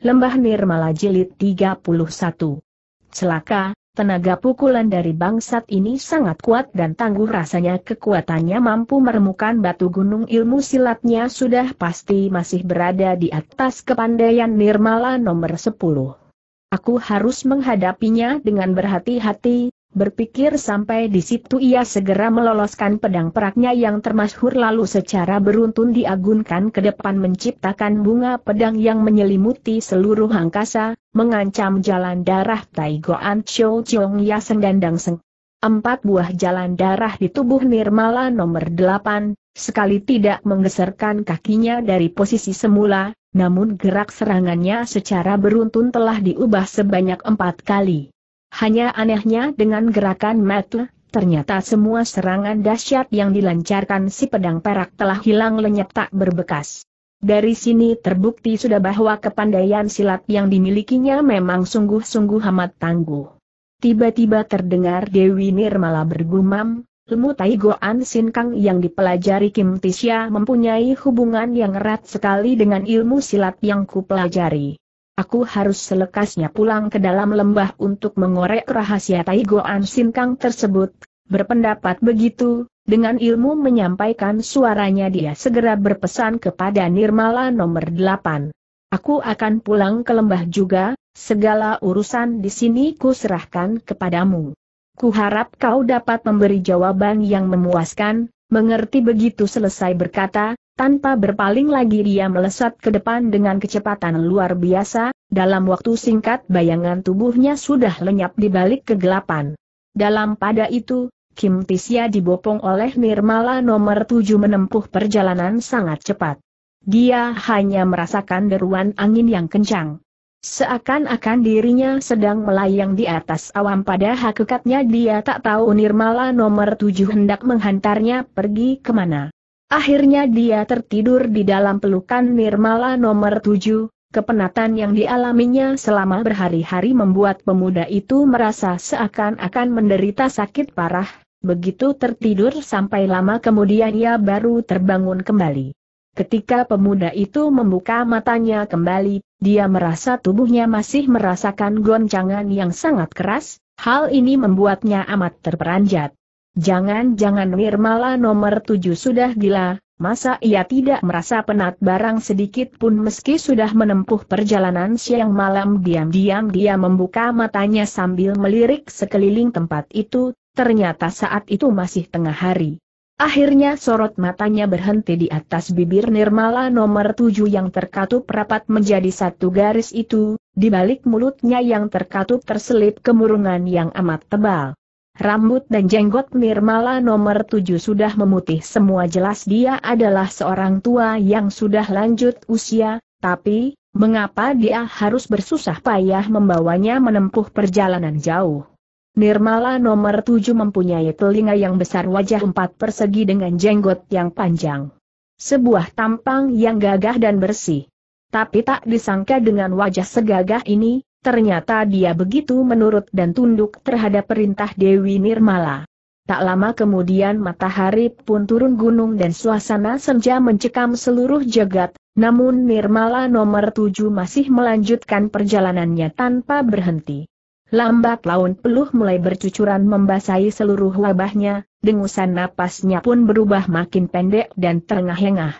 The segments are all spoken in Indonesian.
Lembah Nirmala Jilid 31 Celaka, tenaga pukulan dari bangsat ini sangat kuat dan tangguh rasanya kekuatannya mampu meremukan batu gunung ilmu silatnya sudah pasti masih berada di atas kepandaian Nirmala nomor 10. Aku harus menghadapinya dengan berhati-hati, Berpikir sampai di situ ia segera meloloskan pedang peraknya yang termasyhur lalu secara beruntun diagunkan ke depan menciptakan bunga pedang yang menyelimuti seluruh angkasa, mengancam jalan darah Tai Goan Chou Yasen dan Dang Seng. Empat buah jalan darah di tubuh Nirmala nomor delapan, sekali tidak menggeserkan kakinya dari posisi semula, namun gerak serangannya secara beruntun telah diubah sebanyak empat kali. Hanya anehnya dengan gerakan metle, ternyata semua serangan dahsyat yang dilancarkan si pedang perak telah hilang lenyap tak berbekas. Dari sini terbukti sudah bahwa kepandaian silat yang dimilikinya memang sungguh-sungguh amat tangguh. Tiba-tiba terdengar Dewi Nirmala bergumam, ilmu Tai Goan Sinkang yang dipelajari Kim Tisya mempunyai hubungan yang erat sekali dengan ilmu silat yang kupelajari. Aku harus selekasnya pulang ke dalam lembah untuk mengorek rahasia Tai Goan Sinkang tersebut. Berpendapat begitu, dengan ilmu menyampaikan suaranya dia segera berpesan kepada Nirmala nomor delapan. Aku akan pulang ke lembah juga, segala urusan di sini ku serahkan kepadamu. Kuharap kau dapat memberi jawaban yang memuaskan, mengerti begitu selesai berkata, tanpa berpaling lagi dia melesat ke depan dengan kecepatan luar biasa, dalam waktu singkat bayangan tubuhnya sudah lenyap di balik kegelapan. Dalam pada itu, Kim Tisya dibopong oleh Nirmala nomor 7 menempuh perjalanan sangat cepat. Dia hanya merasakan deruan angin yang kencang. Seakan-akan dirinya sedang melayang di atas awam pada hakikatnya dia tak tahu Nirmala nomor tujuh hendak menghantarnya pergi kemana. Akhirnya dia tertidur di dalam pelukan Nirmala nomor tujuh. Kepenatan yang dialaminya selama berhari-hari membuat pemuda itu merasa seakan-akan menderita sakit parah, begitu tertidur sampai lama kemudian ia baru terbangun kembali. Ketika pemuda itu membuka matanya kembali, dia merasa tubuhnya masih merasakan goncangan yang sangat keras, hal ini membuatnya amat terperanjat. Jangan-jangan Nirmala nomor tujuh sudah gila, masa ia tidak merasa penat barang sedikit pun meski sudah menempuh perjalanan siang malam diam-diam dia membuka matanya sambil melirik sekeliling tempat itu, ternyata saat itu masih tengah hari. Akhirnya sorot matanya berhenti di atas bibir Nirmala nomor tujuh yang terkatup rapat menjadi satu garis itu, di balik mulutnya yang terkatup terselip kemurungan yang amat tebal. Rambut dan jenggot Nirmala nomor tujuh sudah memutih semua jelas dia adalah seorang tua yang sudah lanjut usia, tapi, mengapa dia harus bersusah payah membawanya menempuh perjalanan jauh? Nirmala nomor tujuh mempunyai telinga yang besar wajah empat persegi dengan jenggot yang panjang. Sebuah tampang yang gagah dan bersih. Tapi tak disangka dengan wajah segagah ini, Ternyata dia begitu menurut dan tunduk terhadap perintah Dewi Nirmala. Tak lama kemudian matahari pun turun gunung dan suasana senja mencekam seluruh jagat, namun Nirmala nomor tujuh masih melanjutkan perjalanannya tanpa berhenti. Lambat laun peluh mulai bercucuran membasahi seluruh wabahnya, dengusan napasnya pun berubah makin pendek dan terengah-engah.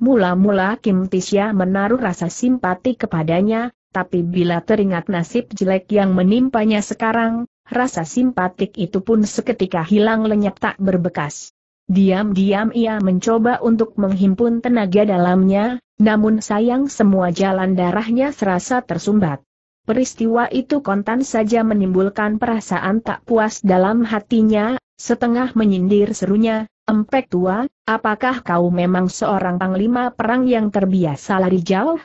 Mula-mula Kim Tisya menaruh rasa simpati kepadanya, tapi bila teringat nasib jelek yang menimpanya sekarang, rasa simpatik itu pun seketika hilang lenyap tak berbekas. Diam-diam ia mencoba untuk menghimpun tenaga dalamnya, namun sayang semua jalan darahnya serasa tersumbat. Peristiwa itu kontan saja menimbulkan perasaan tak puas dalam hatinya, setengah menyindir serunya, Empek tua, apakah kau memang seorang panglima perang yang terbiasa lari jauh?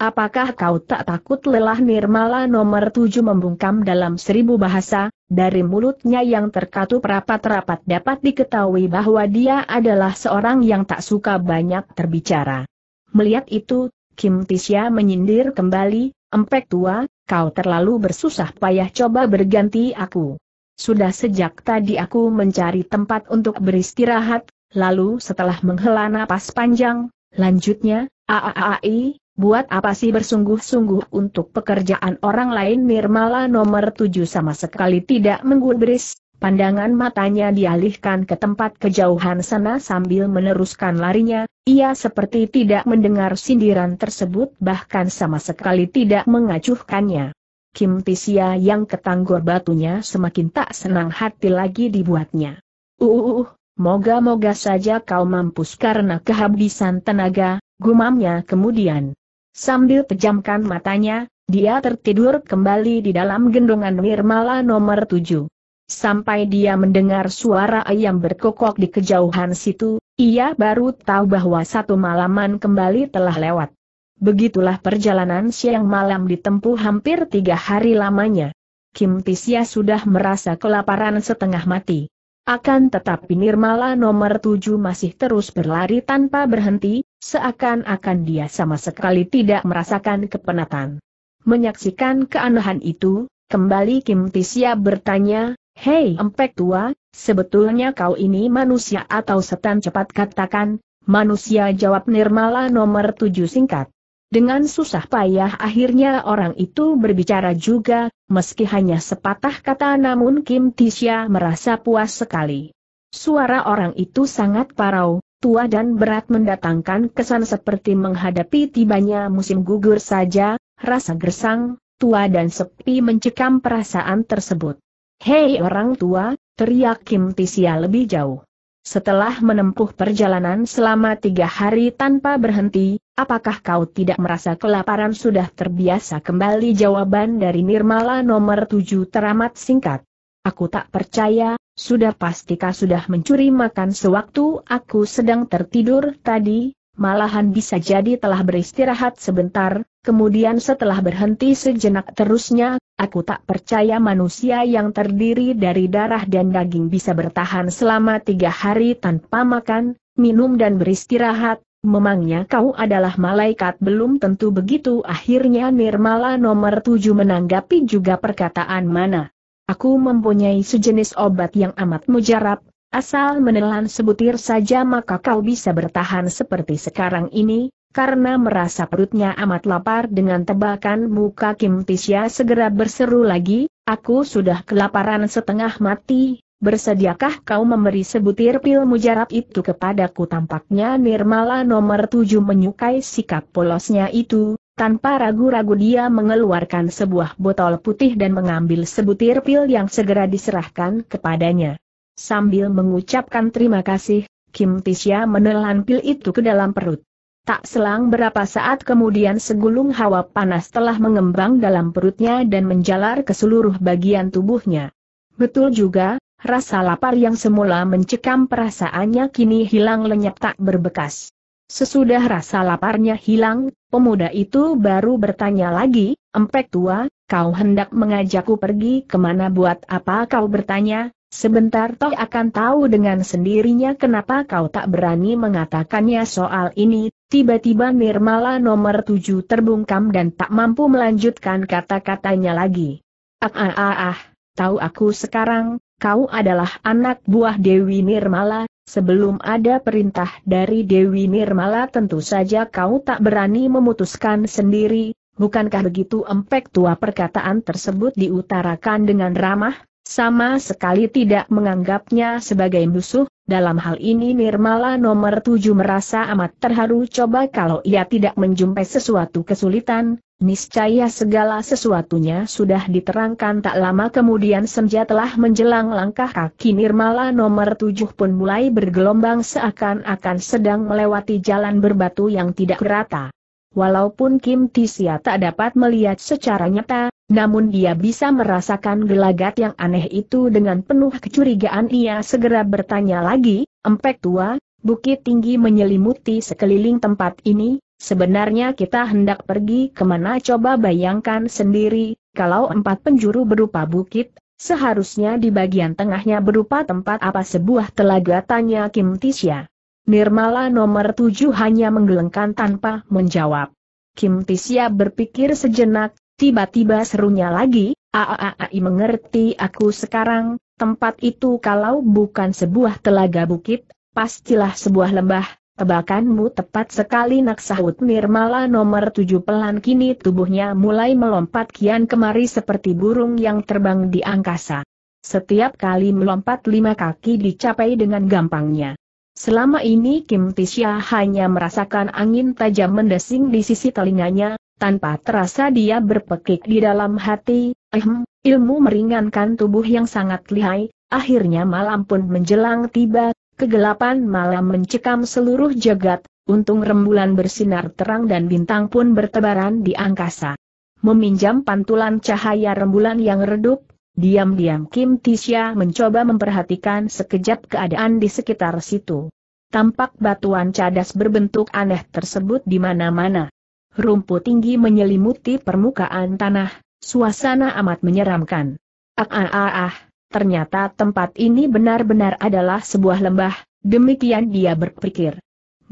Apakah kau tak takut lelah Nirmala nomor tujuh membungkam dalam seribu bahasa, dari mulutnya yang terkatup rapat-rapat dapat diketahui bahwa dia adalah seorang yang tak suka banyak terbicara. Melihat itu, Kim Tisya menyindir kembali, empek tua, kau terlalu bersusah payah coba berganti aku. Sudah sejak tadi aku mencari tempat untuk beristirahat, lalu setelah menghela napas panjang, lanjutnya, aaai, Buat apa sih bersungguh-sungguh untuk pekerjaan orang lain Nirmala nomor tujuh sama sekali tidak menggubris, pandangan matanya dialihkan ke tempat kejauhan sana sambil meneruskan larinya, ia seperti tidak mendengar sindiran tersebut bahkan sama sekali tidak mengacuhkannya. Kim Tisia yang ketanggor batunya semakin tak senang hati lagi dibuatnya. Uh, moga-moga saja kau mampus karena kehabisan tenaga, gumamnya kemudian. Sambil pejamkan matanya, dia tertidur kembali di dalam gendongan Nirmala nomor tujuh. Sampai dia mendengar suara ayam berkokok di kejauhan situ, ia baru tahu bahwa satu malaman kembali telah lewat. Begitulah perjalanan siang malam ditempuh hampir tiga hari lamanya. Kim Tisya sudah merasa kelaparan setengah mati. Akan tetapi Nirmala nomor tujuh masih terus berlari tanpa berhenti, Seakan-akan dia sama sekali tidak merasakan kepenatan. Menyaksikan keanehan itu, kembali Kim Tisya bertanya, Hei empek tua, sebetulnya kau ini manusia atau setan cepat katakan, manusia jawab Nirmala nomor tujuh singkat. Dengan susah payah akhirnya orang itu berbicara juga, meski hanya sepatah kata namun Kim Tisya merasa puas sekali. Suara orang itu sangat parau, tua dan berat mendatangkan kesan seperti menghadapi tibanya musim gugur saja, rasa gersang, tua dan sepi mencekam perasaan tersebut. Hei orang tua, teriak Kim Tisia lebih jauh. Setelah menempuh perjalanan selama tiga hari tanpa berhenti, apakah kau tidak merasa kelaparan sudah terbiasa kembali jawaban dari Nirmala nomor tujuh teramat singkat? Aku tak percaya, sudah pasti pastikah sudah mencuri makan sewaktu aku sedang tertidur tadi? Malahan bisa jadi telah beristirahat sebentar, kemudian setelah berhenti sejenak terusnya, aku tak percaya manusia yang terdiri dari darah dan daging bisa bertahan selama tiga hari tanpa makan, minum dan beristirahat, Memangnya kau adalah malaikat belum tentu begitu akhirnya Nirmala nomor tujuh menanggapi juga perkataan mana. Aku mempunyai sejenis obat yang amat mujarab, asal menelan sebutir saja maka kau bisa bertahan seperti sekarang ini, karena merasa perutnya amat lapar dengan tebakan muka Kim Tisya segera berseru lagi, aku sudah kelaparan setengah mati, bersediakah kau memberi sebutir pil mujarab itu kepadaku tampaknya Nirmala nomor tujuh menyukai sikap polosnya itu, tanpa ragu-ragu dia mengeluarkan sebuah botol putih dan mengambil sebutir pil yang segera diserahkan kepadanya. Sambil mengucapkan terima kasih, Kim Tisya menelan pil itu ke dalam perut. Tak selang berapa saat kemudian segulung hawa panas telah mengembang dalam perutnya dan menjalar ke seluruh bagian tubuhnya. Betul juga, rasa lapar yang semula mencekam perasaannya kini hilang lenyap tak berbekas. Sesudah rasa laparnya hilang, pemuda itu baru bertanya lagi, Empek tua, kau hendak mengajakku pergi kemana buat apa kau bertanya, sebentar toh akan tahu dengan sendirinya kenapa kau tak berani mengatakannya soal ini, tiba-tiba Nirmala nomor tujuh terbungkam dan tak mampu melanjutkan kata-katanya lagi. Ah ah ah, ah tahu aku sekarang, kau adalah anak buah Dewi Nirmala, Sebelum ada perintah dari Dewi Nirmala tentu saja kau tak berani memutuskan sendiri, bukankah begitu empek tua perkataan tersebut diutarakan dengan ramah, sama sekali tidak menganggapnya sebagai musuh, dalam hal ini Nirmala nomor tujuh merasa amat terharu coba kalau ia tidak menjumpai sesuatu kesulitan, niscaya segala sesuatunya sudah diterangkan tak lama kemudian senja telah menjelang langkah kaki Nirmala nomor tujuh pun mulai bergelombang seakan-akan sedang melewati jalan berbatu yang tidak rata. Walaupun Kim Tisia tak dapat melihat secara nyata, namun dia bisa merasakan gelagat yang aneh itu dengan penuh kecurigaan ia segera bertanya lagi, Empek tua, bukit tinggi menyelimuti sekeliling tempat ini, sebenarnya kita hendak pergi kemana coba bayangkan sendiri, kalau empat penjuru berupa bukit, seharusnya di bagian tengahnya berupa tempat apa sebuah telaga tanya Kim Tisya. Nirmala nomor tujuh hanya menggelengkan tanpa menjawab. Kim Tisya berpikir sejenak, Tiba-tiba serunya lagi, Aaai mengerti aku sekarang, tempat itu kalau bukan sebuah telaga bukit, pastilah sebuah lembah, tebakanmu tepat sekali nak sahut Nirmala nomor tujuh pelan kini tubuhnya mulai melompat kian kemari seperti burung yang terbang di angkasa. Setiap kali melompat lima kaki dicapai dengan gampangnya. Selama ini Kim Tisha hanya merasakan angin tajam mendesing di sisi telinganya, tanpa terasa dia berpekik di dalam hati, ehm, ilmu meringankan tubuh yang sangat lihai, akhirnya malam pun menjelang tiba, kegelapan malam mencekam seluruh jagat, untung rembulan bersinar terang dan bintang pun bertebaran di angkasa. Meminjam pantulan cahaya rembulan yang redup, diam-diam Kim Tisha mencoba memperhatikan sekejap keadaan di sekitar situ. Tampak batuan cadas berbentuk aneh tersebut di mana-mana rumput tinggi menyelimuti permukaan tanah, suasana amat menyeramkan. Ah ah ah, ah ternyata tempat ini benar-benar adalah sebuah lembah, demikian dia berpikir.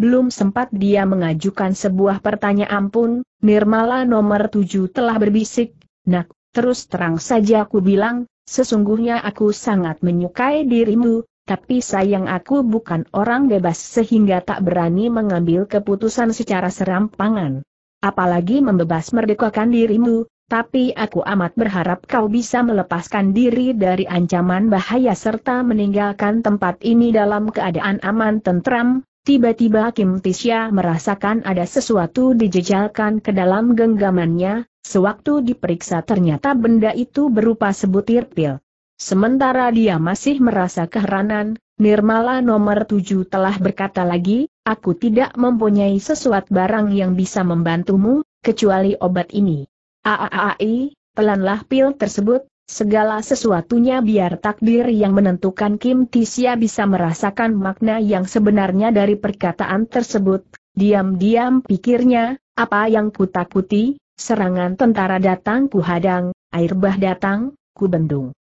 Belum sempat dia mengajukan sebuah pertanyaan pun, Nirmala nomor tujuh telah berbisik, Nak, terus terang saja aku bilang, sesungguhnya aku sangat menyukai dirimu, tapi sayang aku bukan orang bebas sehingga tak berani mengambil keputusan secara serampangan apalagi membebas merdekakan dirimu, tapi aku amat berharap kau bisa melepaskan diri dari ancaman bahaya serta meninggalkan tempat ini dalam keadaan aman tentram. Tiba-tiba Kim Tisya merasakan ada sesuatu dijejalkan ke dalam genggamannya, sewaktu diperiksa ternyata benda itu berupa sebutir pil. Sementara dia masih merasa keheranan, Nirmala nomor tujuh telah berkata lagi, aku tidak mempunyai sesuatu barang yang bisa membantumu, kecuali obat ini. Aaai, pelanlah pil tersebut, segala sesuatunya biar takdir yang menentukan Kim Tisia bisa merasakan makna yang sebenarnya dari perkataan tersebut. Diam-diam pikirnya, apa yang kutakuti, serangan tentara datang kuhadang. air bah datang, kubendung.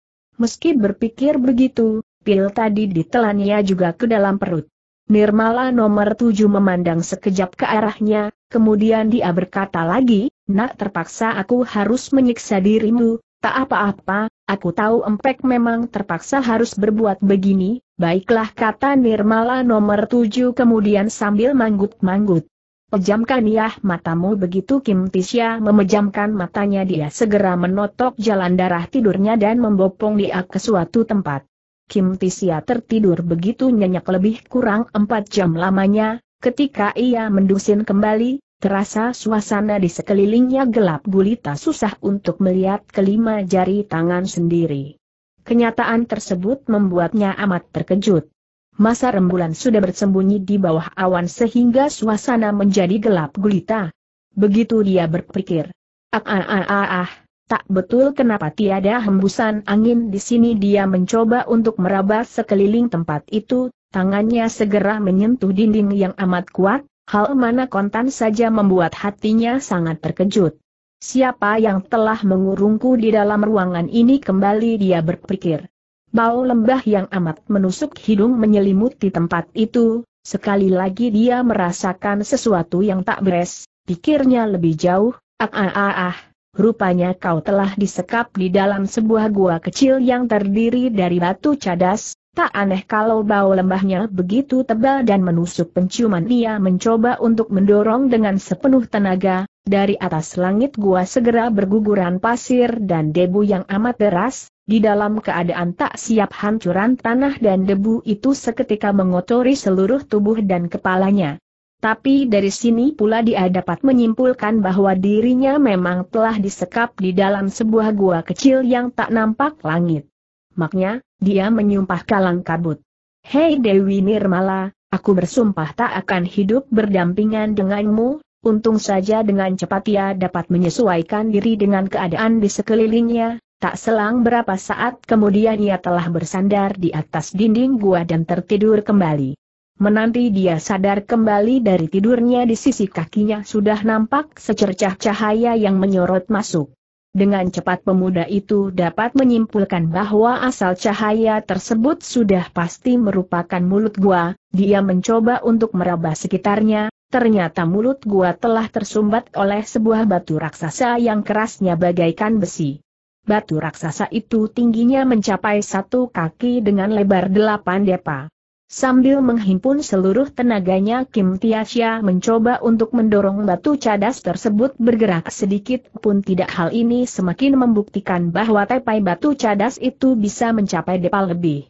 Meski berpikir begitu, pil tadi ditelannya juga ke dalam perut. Nirmala nomor tujuh memandang sekejap ke arahnya, kemudian dia berkata lagi, nak terpaksa aku harus menyiksa dirimu, tak apa-apa, aku tahu empek memang terpaksa harus berbuat begini, baiklah kata Nirmala nomor tujuh kemudian sambil manggut-manggut. Pejamkan ya matamu begitu Kim Tisya memejamkan matanya dia segera menotok jalan darah tidurnya dan membopong dia ke suatu tempat. Kim Tisia tertidur begitu nyenyak lebih kurang empat jam lamanya, ketika ia mendusin kembali, terasa suasana di sekelilingnya gelap gulita susah untuk melihat kelima jari tangan sendiri. Kenyataan tersebut membuatnya amat terkejut. Masa rembulan sudah bersembunyi di bawah awan sehingga suasana menjadi gelap gulita. Begitu dia berpikir. Ah ah ah ah ah. Tak betul kenapa tiada hembusan angin di sini dia mencoba untuk meraba sekeliling tempat itu, tangannya segera menyentuh dinding yang amat kuat, hal mana kontan saja membuat hatinya sangat terkejut. Siapa yang telah mengurungku di dalam ruangan ini kembali dia berpikir. Bau lembah yang amat menusuk hidung menyelimuti tempat itu, sekali lagi dia merasakan sesuatu yang tak beres, pikirnya lebih jauh, ah ah ah ah rupanya kau telah disekap di dalam sebuah gua kecil yang terdiri dari batu cadas, tak aneh kalau bau lembahnya begitu tebal dan menusuk penciuman ia mencoba untuk mendorong dengan sepenuh tenaga, dari atas langit gua segera berguguran pasir dan debu yang amat deras, di dalam keadaan tak siap hancuran tanah dan debu itu seketika mengotori seluruh tubuh dan kepalanya. Tapi dari sini pula dia dapat menyimpulkan bahwa dirinya memang telah disekap di dalam sebuah gua kecil yang tak nampak langit. Maknya, dia menyumpah kalang kabut. Hei Dewi Nirmala, aku bersumpah tak akan hidup berdampingan denganmu, untung saja dengan cepat ia dapat menyesuaikan diri dengan keadaan di sekelilingnya, Tak selang berapa saat kemudian ia telah bersandar di atas dinding gua dan tertidur kembali. Menanti dia sadar kembali dari tidurnya di sisi kakinya sudah nampak secercah cahaya yang menyorot masuk. Dengan cepat pemuda itu dapat menyimpulkan bahwa asal cahaya tersebut sudah pasti merupakan mulut gua, dia mencoba untuk meraba sekitarnya, ternyata mulut gua telah tersumbat oleh sebuah batu raksasa yang kerasnya bagaikan besi. Batu raksasa itu tingginya mencapai satu kaki dengan lebar delapan depa. Sambil menghimpun seluruh tenaganya Kim Tiasya mencoba untuk mendorong batu cadas tersebut bergerak sedikit pun tidak hal ini semakin membuktikan bahwa tepai batu cadas itu bisa mencapai depal lebih.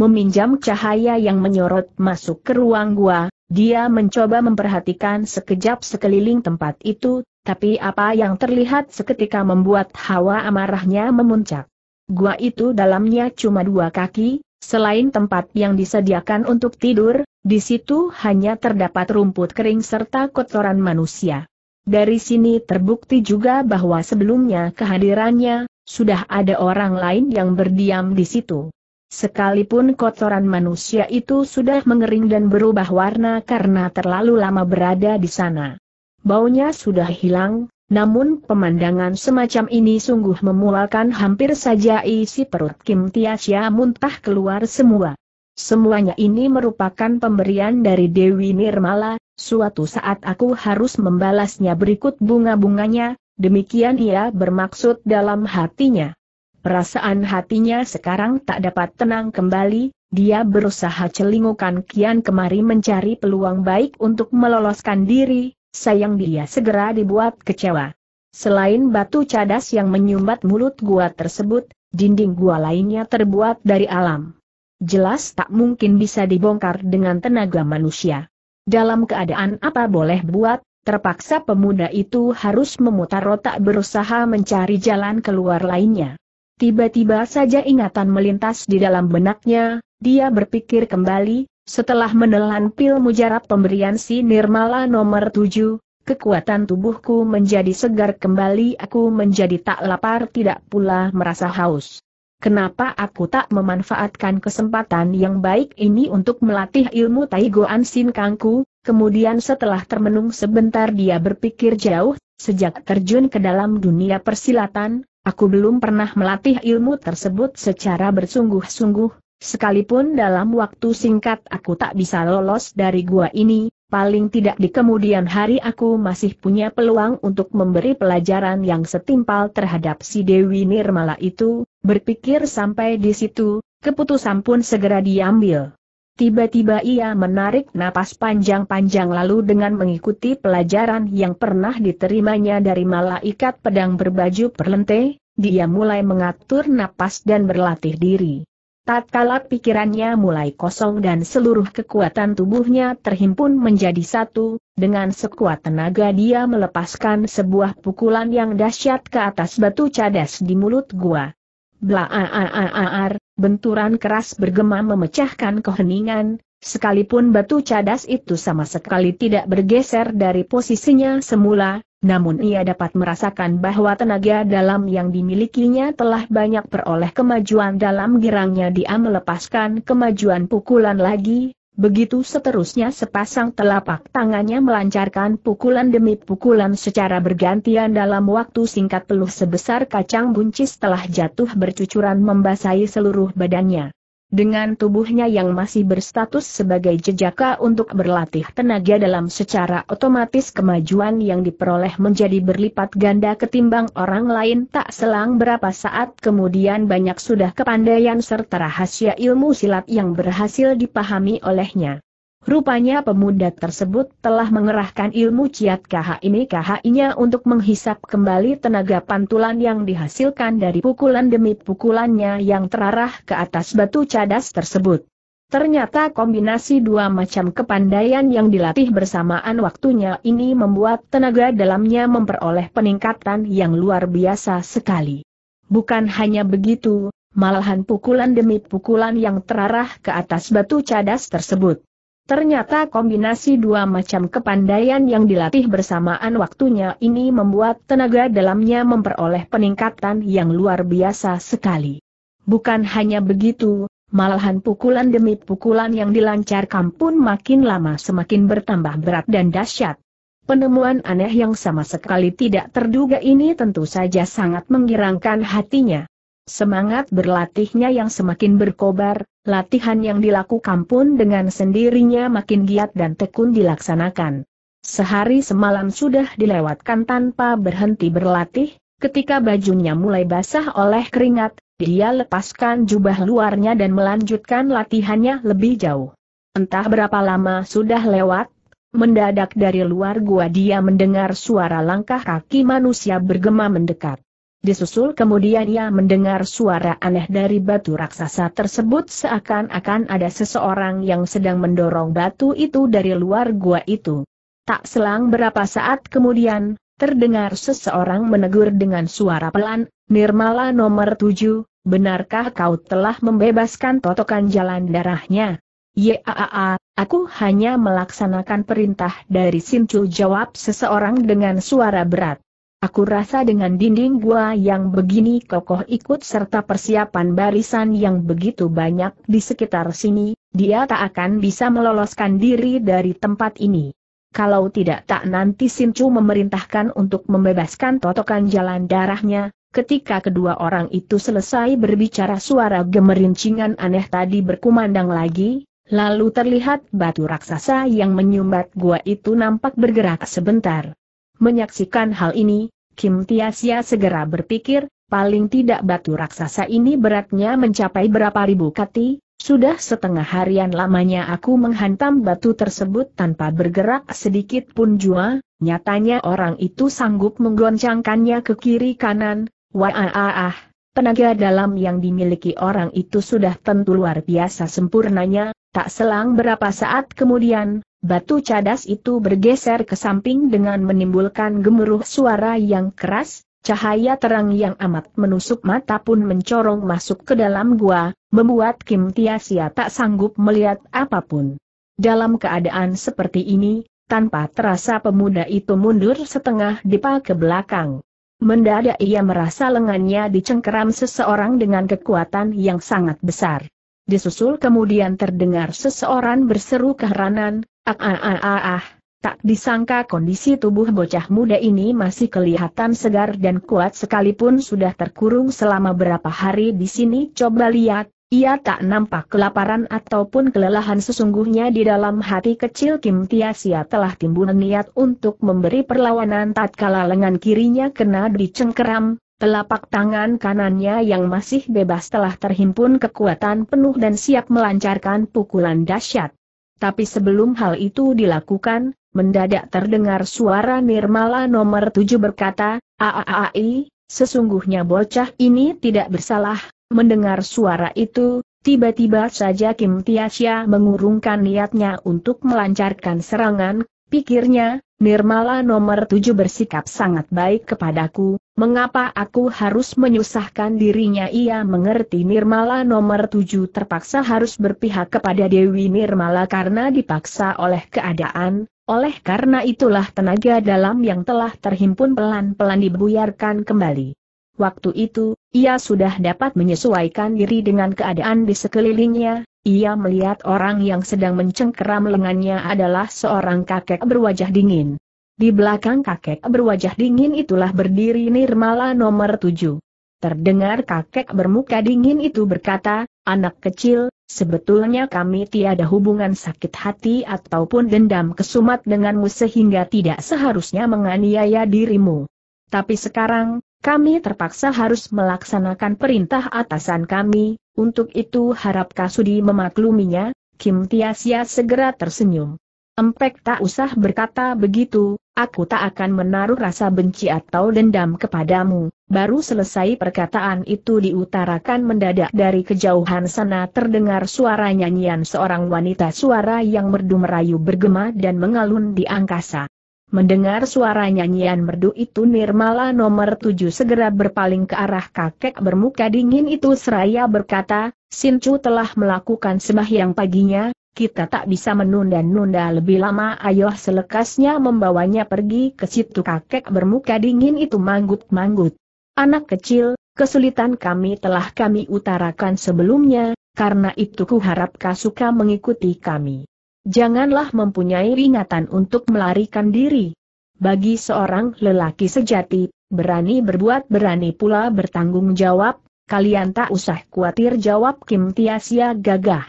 Meminjam cahaya yang menyorot masuk ke ruang gua, dia mencoba memperhatikan sekejap sekeliling tempat itu, tapi apa yang terlihat seketika membuat hawa amarahnya memuncak. Gua itu dalamnya cuma dua kaki, Selain tempat yang disediakan untuk tidur, di situ hanya terdapat rumput kering serta kotoran manusia. Dari sini terbukti juga bahwa sebelumnya kehadirannya, sudah ada orang lain yang berdiam di situ. Sekalipun kotoran manusia itu sudah mengering dan berubah warna karena terlalu lama berada di sana. Baunya sudah hilang, namun pemandangan semacam ini sungguh memulakan hampir saja isi perut Kim Tiasya muntah keluar semua. Semuanya ini merupakan pemberian dari Dewi Nirmala, suatu saat aku harus membalasnya berikut bunga-bunganya, demikian ia bermaksud dalam hatinya. Perasaan hatinya sekarang tak dapat tenang kembali, dia berusaha celingukan kian kemari mencari peluang baik untuk meloloskan diri, sayang dia segera dibuat kecewa. Selain batu cadas yang menyumbat mulut gua tersebut, dinding gua lainnya terbuat dari alam. Jelas tak mungkin bisa dibongkar dengan tenaga manusia. Dalam keadaan apa boleh buat, terpaksa pemuda itu harus memutar otak berusaha mencari jalan keluar lainnya. Tiba-tiba saja ingatan melintas di dalam benaknya, dia berpikir kembali, setelah menelan pil mujarab pemberian si Nirmala nomor 7, kekuatan tubuhku menjadi segar kembali aku menjadi tak lapar tidak pula merasa haus. Kenapa aku tak memanfaatkan kesempatan yang baik ini untuk melatih ilmu Taigoan Kangku? kemudian setelah termenung sebentar dia berpikir jauh, sejak terjun ke dalam dunia persilatan, aku belum pernah melatih ilmu tersebut secara bersungguh-sungguh, Sekalipun dalam waktu singkat aku tak bisa lolos dari gua ini, paling tidak di kemudian hari aku masih punya peluang untuk memberi pelajaran yang setimpal terhadap si Dewi Nirmala itu, berpikir sampai di situ, keputusan pun segera diambil. Tiba-tiba ia menarik napas panjang-panjang lalu dengan mengikuti pelajaran yang pernah diterimanya dari malaikat pedang berbaju perlente, dia mulai mengatur napas dan berlatih diri tatkala pikirannya mulai kosong dan seluruh kekuatan tubuhnya terhimpun menjadi satu, dengan sekuat tenaga dia melepaskan sebuah pukulan yang dahsyat ke atas batu cadas di mulut gua. Blaaaaar, benturan keras bergema memecahkan keheningan, sekalipun batu cadas itu sama sekali tidak bergeser dari posisinya semula, namun ia dapat merasakan bahwa tenaga dalam yang dimilikinya telah banyak peroleh kemajuan dalam gerangnya dia melepaskan kemajuan pukulan lagi, begitu seterusnya sepasang telapak tangannya melancarkan pukulan demi pukulan secara bergantian dalam waktu singkat peluh sebesar kacang buncis telah jatuh bercucuran membasahi seluruh badannya. Dengan tubuhnya yang masih berstatus sebagai jejaka untuk berlatih tenaga dalam secara otomatis kemajuan yang diperoleh menjadi berlipat ganda ketimbang orang lain tak selang berapa saat kemudian banyak sudah kepandaian serta rahasia ilmu silat yang berhasil dipahami olehnya. Rupanya pemuda tersebut telah mengerahkan ilmu ciat ini khi inya untuk menghisap kembali tenaga pantulan yang dihasilkan dari pukulan demi pukulannya yang terarah ke atas batu cadas tersebut. Ternyata kombinasi dua macam kepandaian yang dilatih bersamaan waktunya ini membuat tenaga dalamnya memperoleh peningkatan yang luar biasa sekali. Bukan hanya begitu, malahan pukulan demi pukulan yang terarah ke atas batu cadas tersebut Ternyata kombinasi dua macam kepandaian yang dilatih bersamaan waktunya ini membuat tenaga dalamnya memperoleh peningkatan yang luar biasa sekali. Bukan hanya begitu, malahan pukulan demi pukulan yang dilancarkan pun makin lama semakin bertambah berat dan dahsyat. Penemuan aneh yang sama sekali tidak terduga ini tentu saja sangat menggirangkan hatinya. Semangat berlatihnya yang semakin berkobar, Latihan yang dilakukan pun dengan sendirinya makin giat dan tekun dilaksanakan. Sehari semalam sudah dilewatkan tanpa berhenti berlatih, ketika bajunya mulai basah oleh keringat, dia lepaskan jubah luarnya dan melanjutkan latihannya lebih jauh. Entah berapa lama sudah lewat, mendadak dari luar gua dia mendengar suara langkah kaki manusia bergema mendekat. Disusul kemudian ia mendengar suara aneh dari batu raksasa tersebut seakan-akan ada seseorang yang sedang mendorong batu itu dari luar gua itu. Tak selang berapa saat kemudian, terdengar seseorang menegur dengan suara pelan, Nirmala nomor tujuh, benarkah kau telah membebaskan totokan jalan darahnya? Yaa, aku hanya melaksanakan perintah dari Sinchu jawab seseorang dengan suara berat. Aku rasa dengan dinding gua yang begini kokoh ikut serta persiapan barisan yang begitu banyak di sekitar sini, dia tak akan bisa meloloskan diri dari tempat ini. Kalau tidak tak nanti Chu memerintahkan untuk membebaskan totokan jalan darahnya, ketika kedua orang itu selesai berbicara suara gemerincingan aneh tadi berkumandang lagi, lalu terlihat batu raksasa yang menyumbat gua itu nampak bergerak sebentar. Menyaksikan hal ini, Kim Tiasia segera berpikir, paling tidak batu raksasa ini beratnya mencapai berapa ribu kati, sudah setengah harian lamanya aku menghantam batu tersebut tanpa bergerak sedikit pun jua, nyatanya orang itu sanggup menggoncangkannya ke kiri kanan, wah Tenaga dalam yang dimiliki orang itu sudah tentu luar biasa sempurnanya, tak selang berapa saat kemudian, Batu cadas itu bergeser ke samping dengan menimbulkan gemuruh suara yang keras, cahaya terang yang amat menusuk mata pun mencorong masuk ke dalam gua, membuat Kim Tiasia tak sanggup melihat apapun. Dalam keadaan seperti ini, tanpa terasa pemuda itu mundur setengah dipa ke belakang. Mendadak ia merasa lengannya dicengkeram seseorang dengan kekuatan yang sangat besar. Disusul kemudian terdengar seseorang berseru keheranan, Ah ah ah ah ah. Tak disangka kondisi tubuh bocah muda ini masih kelihatan segar dan kuat sekalipun sudah terkurung selama berapa hari di sini. Coba lihat, ia tak nampak kelaparan ataupun kelelahan sesungguhnya di dalam hati kecil Kim Tiasia telah timbul niat untuk memberi perlawanan tatkala lengan kirinya kena dicengkeram, Telapak tangan kanannya yang masih bebas telah terhimpun kekuatan penuh dan siap melancarkan pukulan dahsyat. Tapi sebelum hal itu dilakukan, mendadak terdengar suara Nirmala nomor tujuh berkata, Aaai, sesungguhnya bocah ini tidak bersalah, mendengar suara itu, tiba-tiba saja Kim Tiasya mengurungkan niatnya untuk melancarkan serangan, pikirnya, Nirmala nomor tujuh bersikap sangat baik kepadaku, Mengapa aku harus menyusahkan dirinya ia mengerti Nirmala nomor tujuh terpaksa harus berpihak kepada Dewi Nirmala karena dipaksa oleh keadaan, oleh karena itulah tenaga dalam yang telah terhimpun pelan-pelan dibuyarkan kembali. Waktu itu, ia sudah dapat menyesuaikan diri dengan keadaan di sekelilingnya, ia melihat orang yang sedang mencengkeram lengannya adalah seorang kakek berwajah dingin. Di belakang kakek berwajah dingin itulah berdiri Nirmala nomor tujuh. Terdengar kakek bermuka dingin itu berkata, anak kecil, sebetulnya kami tiada hubungan sakit hati ataupun dendam kesumat denganmu sehingga tidak seharusnya menganiaya dirimu. Tapi sekarang, kami terpaksa harus melaksanakan perintah atasan kami, untuk itu harap Kasudi memakluminya, Kim Tiasia segera tersenyum. Empek tak usah berkata begitu, aku tak akan menaruh rasa benci atau dendam kepadamu. Baru selesai perkataan itu diutarakan mendadak dari kejauhan sana terdengar suara nyanyian seorang wanita suara yang merdu merayu bergema dan mengalun di angkasa. Mendengar suara nyanyian merdu itu Nirmala nomor tujuh segera berpaling ke arah kakek bermuka dingin itu seraya berkata, Sincu telah melakukan sembahyang paginya, kita tak bisa menunda-nunda lebih lama ayoh selekasnya membawanya pergi ke situ kakek bermuka dingin itu manggut-manggut. Anak kecil, kesulitan kami telah kami utarakan sebelumnya, karena itu kuharap kau suka mengikuti kami. Janganlah mempunyai ingatan untuk melarikan diri. Bagi seorang lelaki sejati, berani berbuat berani pula bertanggung jawab, kalian tak usah khawatir jawab Kim Tiasia gagah.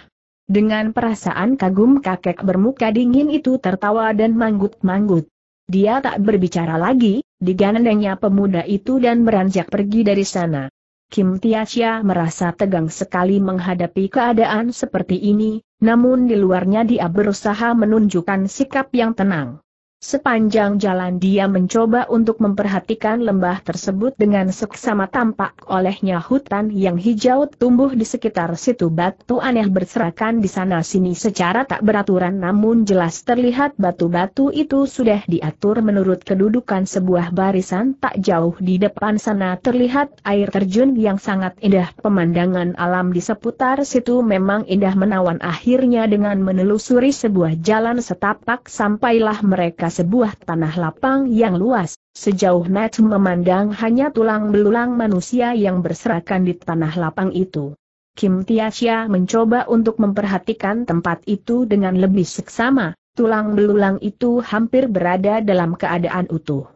Dengan perasaan kagum kakek bermuka dingin itu tertawa dan manggut-manggut. Dia tak berbicara lagi, digandengnya pemuda itu dan beranjak pergi dari sana. Kim Tiasya merasa tegang sekali menghadapi keadaan seperti ini, namun di luarnya dia berusaha menunjukkan sikap yang tenang. Sepanjang jalan dia mencoba untuk memperhatikan lembah tersebut dengan seksama tampak olehnya hutan yang hijau tumbuh di sekitar situ batu aneh berserakan di sana-sini secara tak beraturan namun jelas terlihat batu-batu itu sudah diatur menurut kedudukan sebuah barisan tak jauh di depan sana terlihat air terjun yang sangat indah pemandangan alam di seputar situ memang indah menawan akhirnya dengan menelusuri sebuah jalan setapak sampailah mereka sebuah tanah lapang yang luas, sejauh Matt memandang hanya tulang belulang manusia yang berserakan di tanah lapang itu. Kim Tiasya mencoba untuk memperhatikan tempat itu dengan lebih seksama, tulang belulang itu hampir berada dalam keadaan utuh.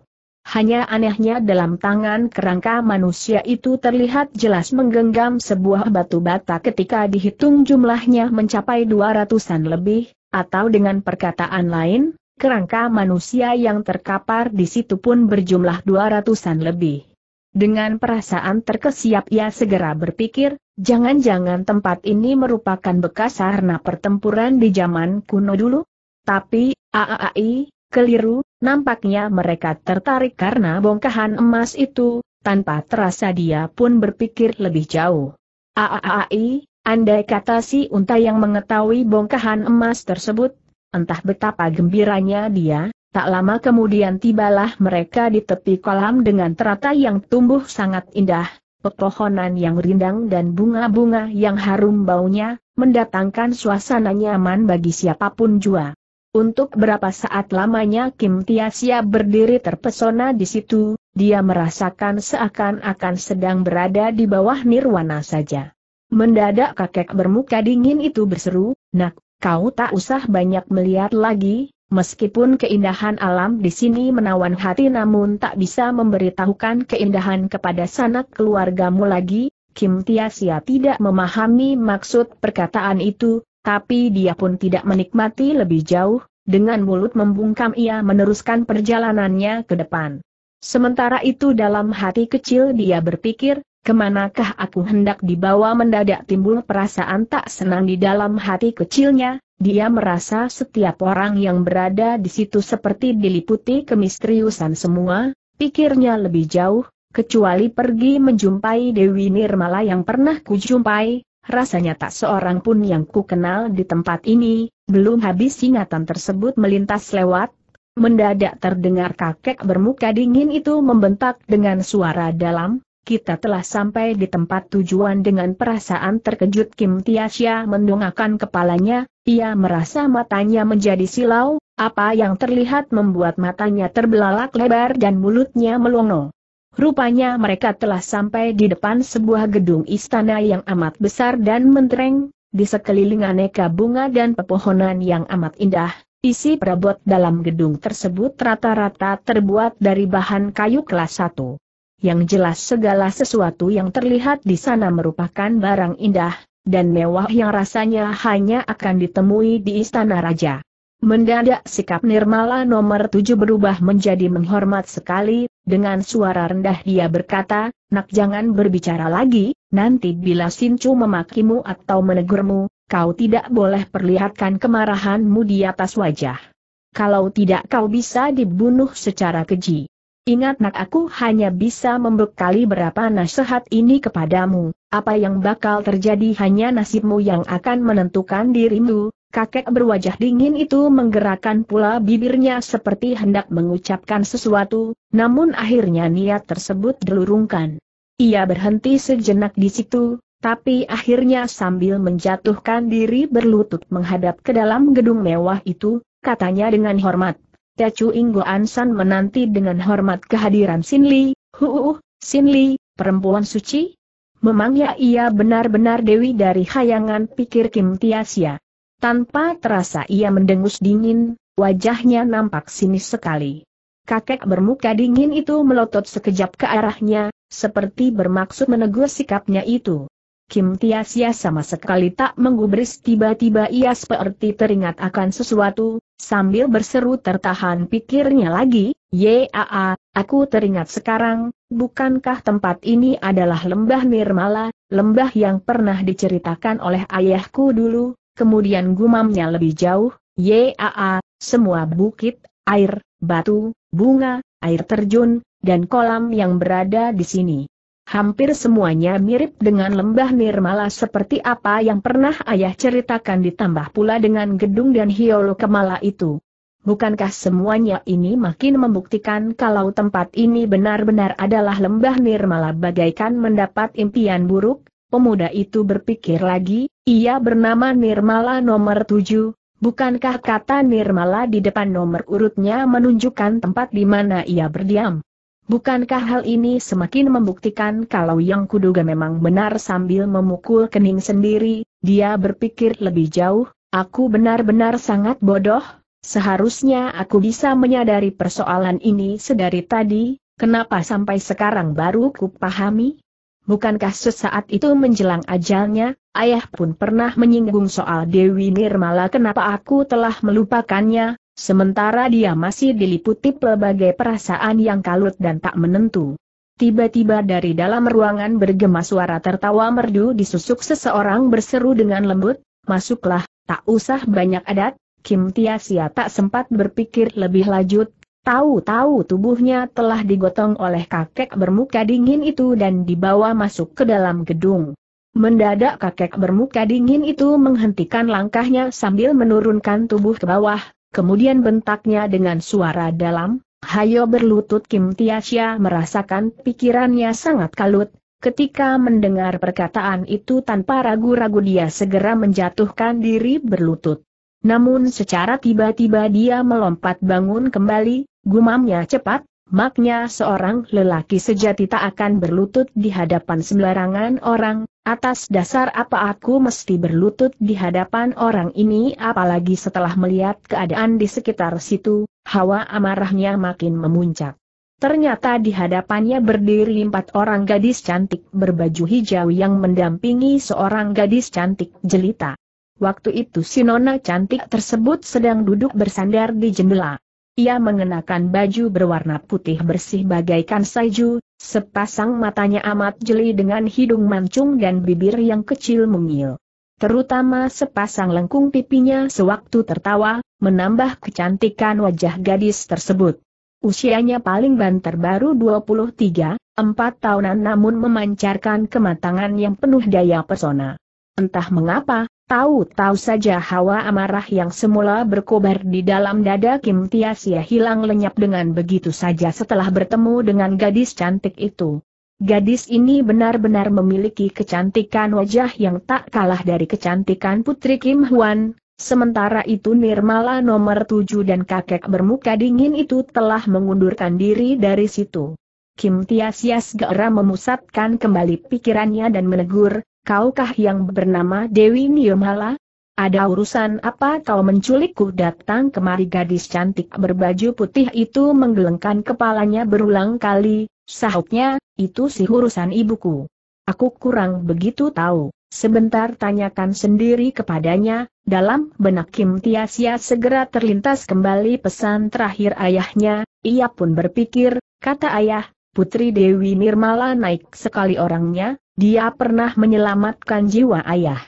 Hanya anehnya dalam tangan kerangka manusia itu terlihat jelas menggenggam sebuah batu bata ketika dihitung jumlahnya mencapai dua ratusan lebih, atau dengan perkataan lain, kerangka manusia yang terkapar di situ pun berjumlah dua ratusan lebih. Dengan perasaan terkesiap ia segera berpikir, jangan-jangan tempat ini merupakan bekas sarana pertempuran di zaman kuno dulu? Tapi, AAI, keliru, nampaknya mereka tertarik karena bongkahan emas itu, tanpa terasa dia pun berpikir lebih jauh. AAI, andai kata si unta yang mengetahui bongkahan emas tersebut, Entah betapa gembiranya dia, tak lama kemudian tibalah mereka di tepi kolam dengan teratai yang tumbuh sangat indah, pepohonan yang rindang dan bunga-bunga yang harum baunya, mendatangkan suasana nyaman bagi siapapun jua. Untuk berapa saat lamanya Kim Tiasia berdiri terpesona di situ, dia merasakan seakan-akan sedang berada di bawah nirwana saja. Mendadak kakek bermuka dingin itu berseru, Nak, kau tak usah banyak melihat lagi, meskipun keindahan alam di sini menawan hati namun tak bisa memberitahukan keindahan kepada sanak keluargamu lagi, Kim Tiasia tidak memahami maksud perkataan itu, tapi dia pun tidak menikmati lebih jauh, dengan mulut membungkam ia meneruskan perjalanannya ke depan. Sementara itu dalam hati kecil dia berpikir, Kemanakah aku hendak dibawa mendadak timbul perasaan tak senang di dalam hati kecilnya, dia merasa setiap orang yang berada di situ seperti diliputi kemisteriusan semua, pikirnya lebih jauh, kecuali pergi menjumpai Dewi Nirmala yang pernah kujumpai, rasanya tak seorang pun yang kukenal di tempat ini, belum habis ingatan tersebut melintas lewat, mendadak terdengar kakek bermuka dingin itu membentak dengan suara dalam, kita telah sampai di tempat tujuan dengan perasaan terkejut Kim Tiasya mendongakkan kepalanya, ia merasa matanya menjadi silau, apa yang terlihat membuat matanya terbelalak lebar dan mulutnya melongo. Rupanya mereka telah sampai di depan sebuah gedung istana yang amat besar dan mentereng, di sekeliling aneka bunga dan pepohonan yang amat indah, isi perabot dalam gedung tersebut rata-rata terbuat dari bahan kayu kelas 1. Yang jelas segala sesuatu yang terlihat di sana merupakan barang indah, dan mewah yang rasanya hanya akan ditemui di istana raja. Mendadak sikap Nirmala nomor tujuh berubah menjadi menghormat sekali, dengan suara rendah dia berkata, Nak jangan berbicara lagi, nanti bila Sincu memakimu atau menegurmu, kau tidak boleh perlihatkan kemarahanmu di atas wajah. Kalau tidak kau bisa dibunuh secara keji. Ingat nak aku hanya bisa membekali berapa nasihat ini kepadamu, apa yang bakal terjadi hanya nasibmu yang akan menentukan dirimu, kakek berwajah dingin itu menggerakkan pula bibirnya seperti hendak mengucapkan sesuatu, namun akhirnya niat tersebut dilurungkan. Ia berhenti sejenak di situ, tapi akhirnya sambil menjatuhkan diri berlutut menghadap ke dalam gedung mewah itu, katanya dengan hormat, Tecu Inggo Ansan menanti dengan hormat kehadiran Sin Li, Huuuh, Sin Li, perempuan suci? Memangnya ia benar-benar Dewi dari hayangan pikir Kim Tiasya. Tanpa terasa ia mendengus dingin, wajahnya nampak sinis sekali. Kakek bermuka dingin itu melotot sekejap ke arahnya, seperti bermaksud menegur sikapnya itu. Kim Tiasia sama sekali tak menggubris tiba-tiba ia seperti teringat akan sesuatu, sambil berseru tertahan pikirnya lagi, Yaa, aku teringat sekarang, bukankah tempat ini adalah lembah Nirmala, lembah yang pernah diceritakan oleh ayahku dulu, kemudian gumamnya lebih jauh, Yaa, semua bukit, air, batu, bunga, air terjun, dan kolam yang berada di sini Hampir semuanya mirip dengan lembah Nirmala seperti apa yang pernah ayah ceritakan ditambah pula dengan gedung dan hiolo kemala itu. Bukankah semuanya ini makin membuktikan kalau tempat ini benar-benar adalah lembah Nirmala bagaikan mendapat impian buruk? Pemuda itu berpikir lagi, ia bernama Nirmala nomor tujuh. bukankah kata Nirmala di depan nomor urutnya menunjukkan tempat di mana ia berdiam? Bukankah hal ini semakin membuktikan kalau yang kuduga memang benar sambil memukul kening sendiri, dia berpikir lebih jauh, aku benar-benar sangat bodoh, seharusnya aku bisa menyadari persoalan ini sedari tadi, kenapa sampai sekarang baru kupahami? Bukankah sesaat itu menjelang ajalnya, ayah pun pernah menyinggung soal Dewi Nirmala kenapa aku telah melupakannya, Sementara dia masih diliputi pelbagai perasaan yang kalut dan tak menentu. Tiba-tiba dari dalam ruangan bergema suara tertawa merdu disusuk seseorang berseru dengan lembut, masuklah, tak usah banyak adat, Kim Tia Sia tak sempat berpikir lebih lanjut, tahu-tahu tubuhnya telah digotong oleh kakek bermuka dingin itu dan dibawa masuk ke dalam gedung. Mendadak kakek bermuka dingin itu menghentikan langkahnya sambil menurunkan tubuh ke bawah, Kemudian bentaknya dengan suara dalam, Hayo berlutut Kim Tiasya merasakan pikirannya sangat kalut, ketika mendengar perkataan itu tanpa ragu-ragu dia segera menjatuhkan diri berlutut. Namun secara tiba-tiba dia melompat bangun kembali, gumamnya cepat, Maknya seorang lelaki sejati tak akan berlutut di hadapan sembarangan orang, atas dasar apa aku mesti berlutut di hadapan orang ini apalagi setelah melihat keadaan di sekitar situ, hawa amarahnya makin memuncak. Ternyata di hadapannya berdiri empat orang gadis cantik berbaju hijau yang mendampingi seorang gadis cantik jelita. Waktu itu si nona cantik tersebut sedang duduk bersandar di jendela. Ia mengenakan baju berwarna putih bersih bagaikan salju, sepasang matanya amat jeli dengan hidung mancung dan bibir yang kecil mungil. Terutama sepasang lengkung pipinya sewaktu tertawa, menambah kecantikan wajah gadis tersebut. Usianya paling banter baru 23, 4 tahunan namun memancarkan kematangan yang penuh daya pesona. Entah mengapa, Tahu-tahu saja hawa amarah yang semula berkobar di dalam dada Kim Tiasia hilang lenyap dengan begitu saja setelah bertemu dengan gadis cantik itu. Gadis ini benar-benar memiliki kecantikan wajah yang tak kalah dari kecantikan putri Kim Hwan. sementara itu Nirmala nomor tujuh dan kakek bermuka dingin itu telah mengundurkan diri dari situ. Kim Tiasias segera memusatkan kembali pikirannya dan menegur, kaukah yang bernama Dewi Niomala? Ada urusan apa kau menculikku datang kemari gadis cantik berbaju putih itu menggelengkan kepalanya berulang kali, sahutnya, itu sih urusan ibuku. Aku kurang begitu tahu, sebentar tanyakan sendiri kepadanya, dalam benak Kim Tiasia segera terlintas kembali pesan terakhir ayahnya, ia pun berpikir, kata ayah, Putri Dewi Nirmala naik sekali orangnya, dia pernah menyelamatkan jiwa ayah.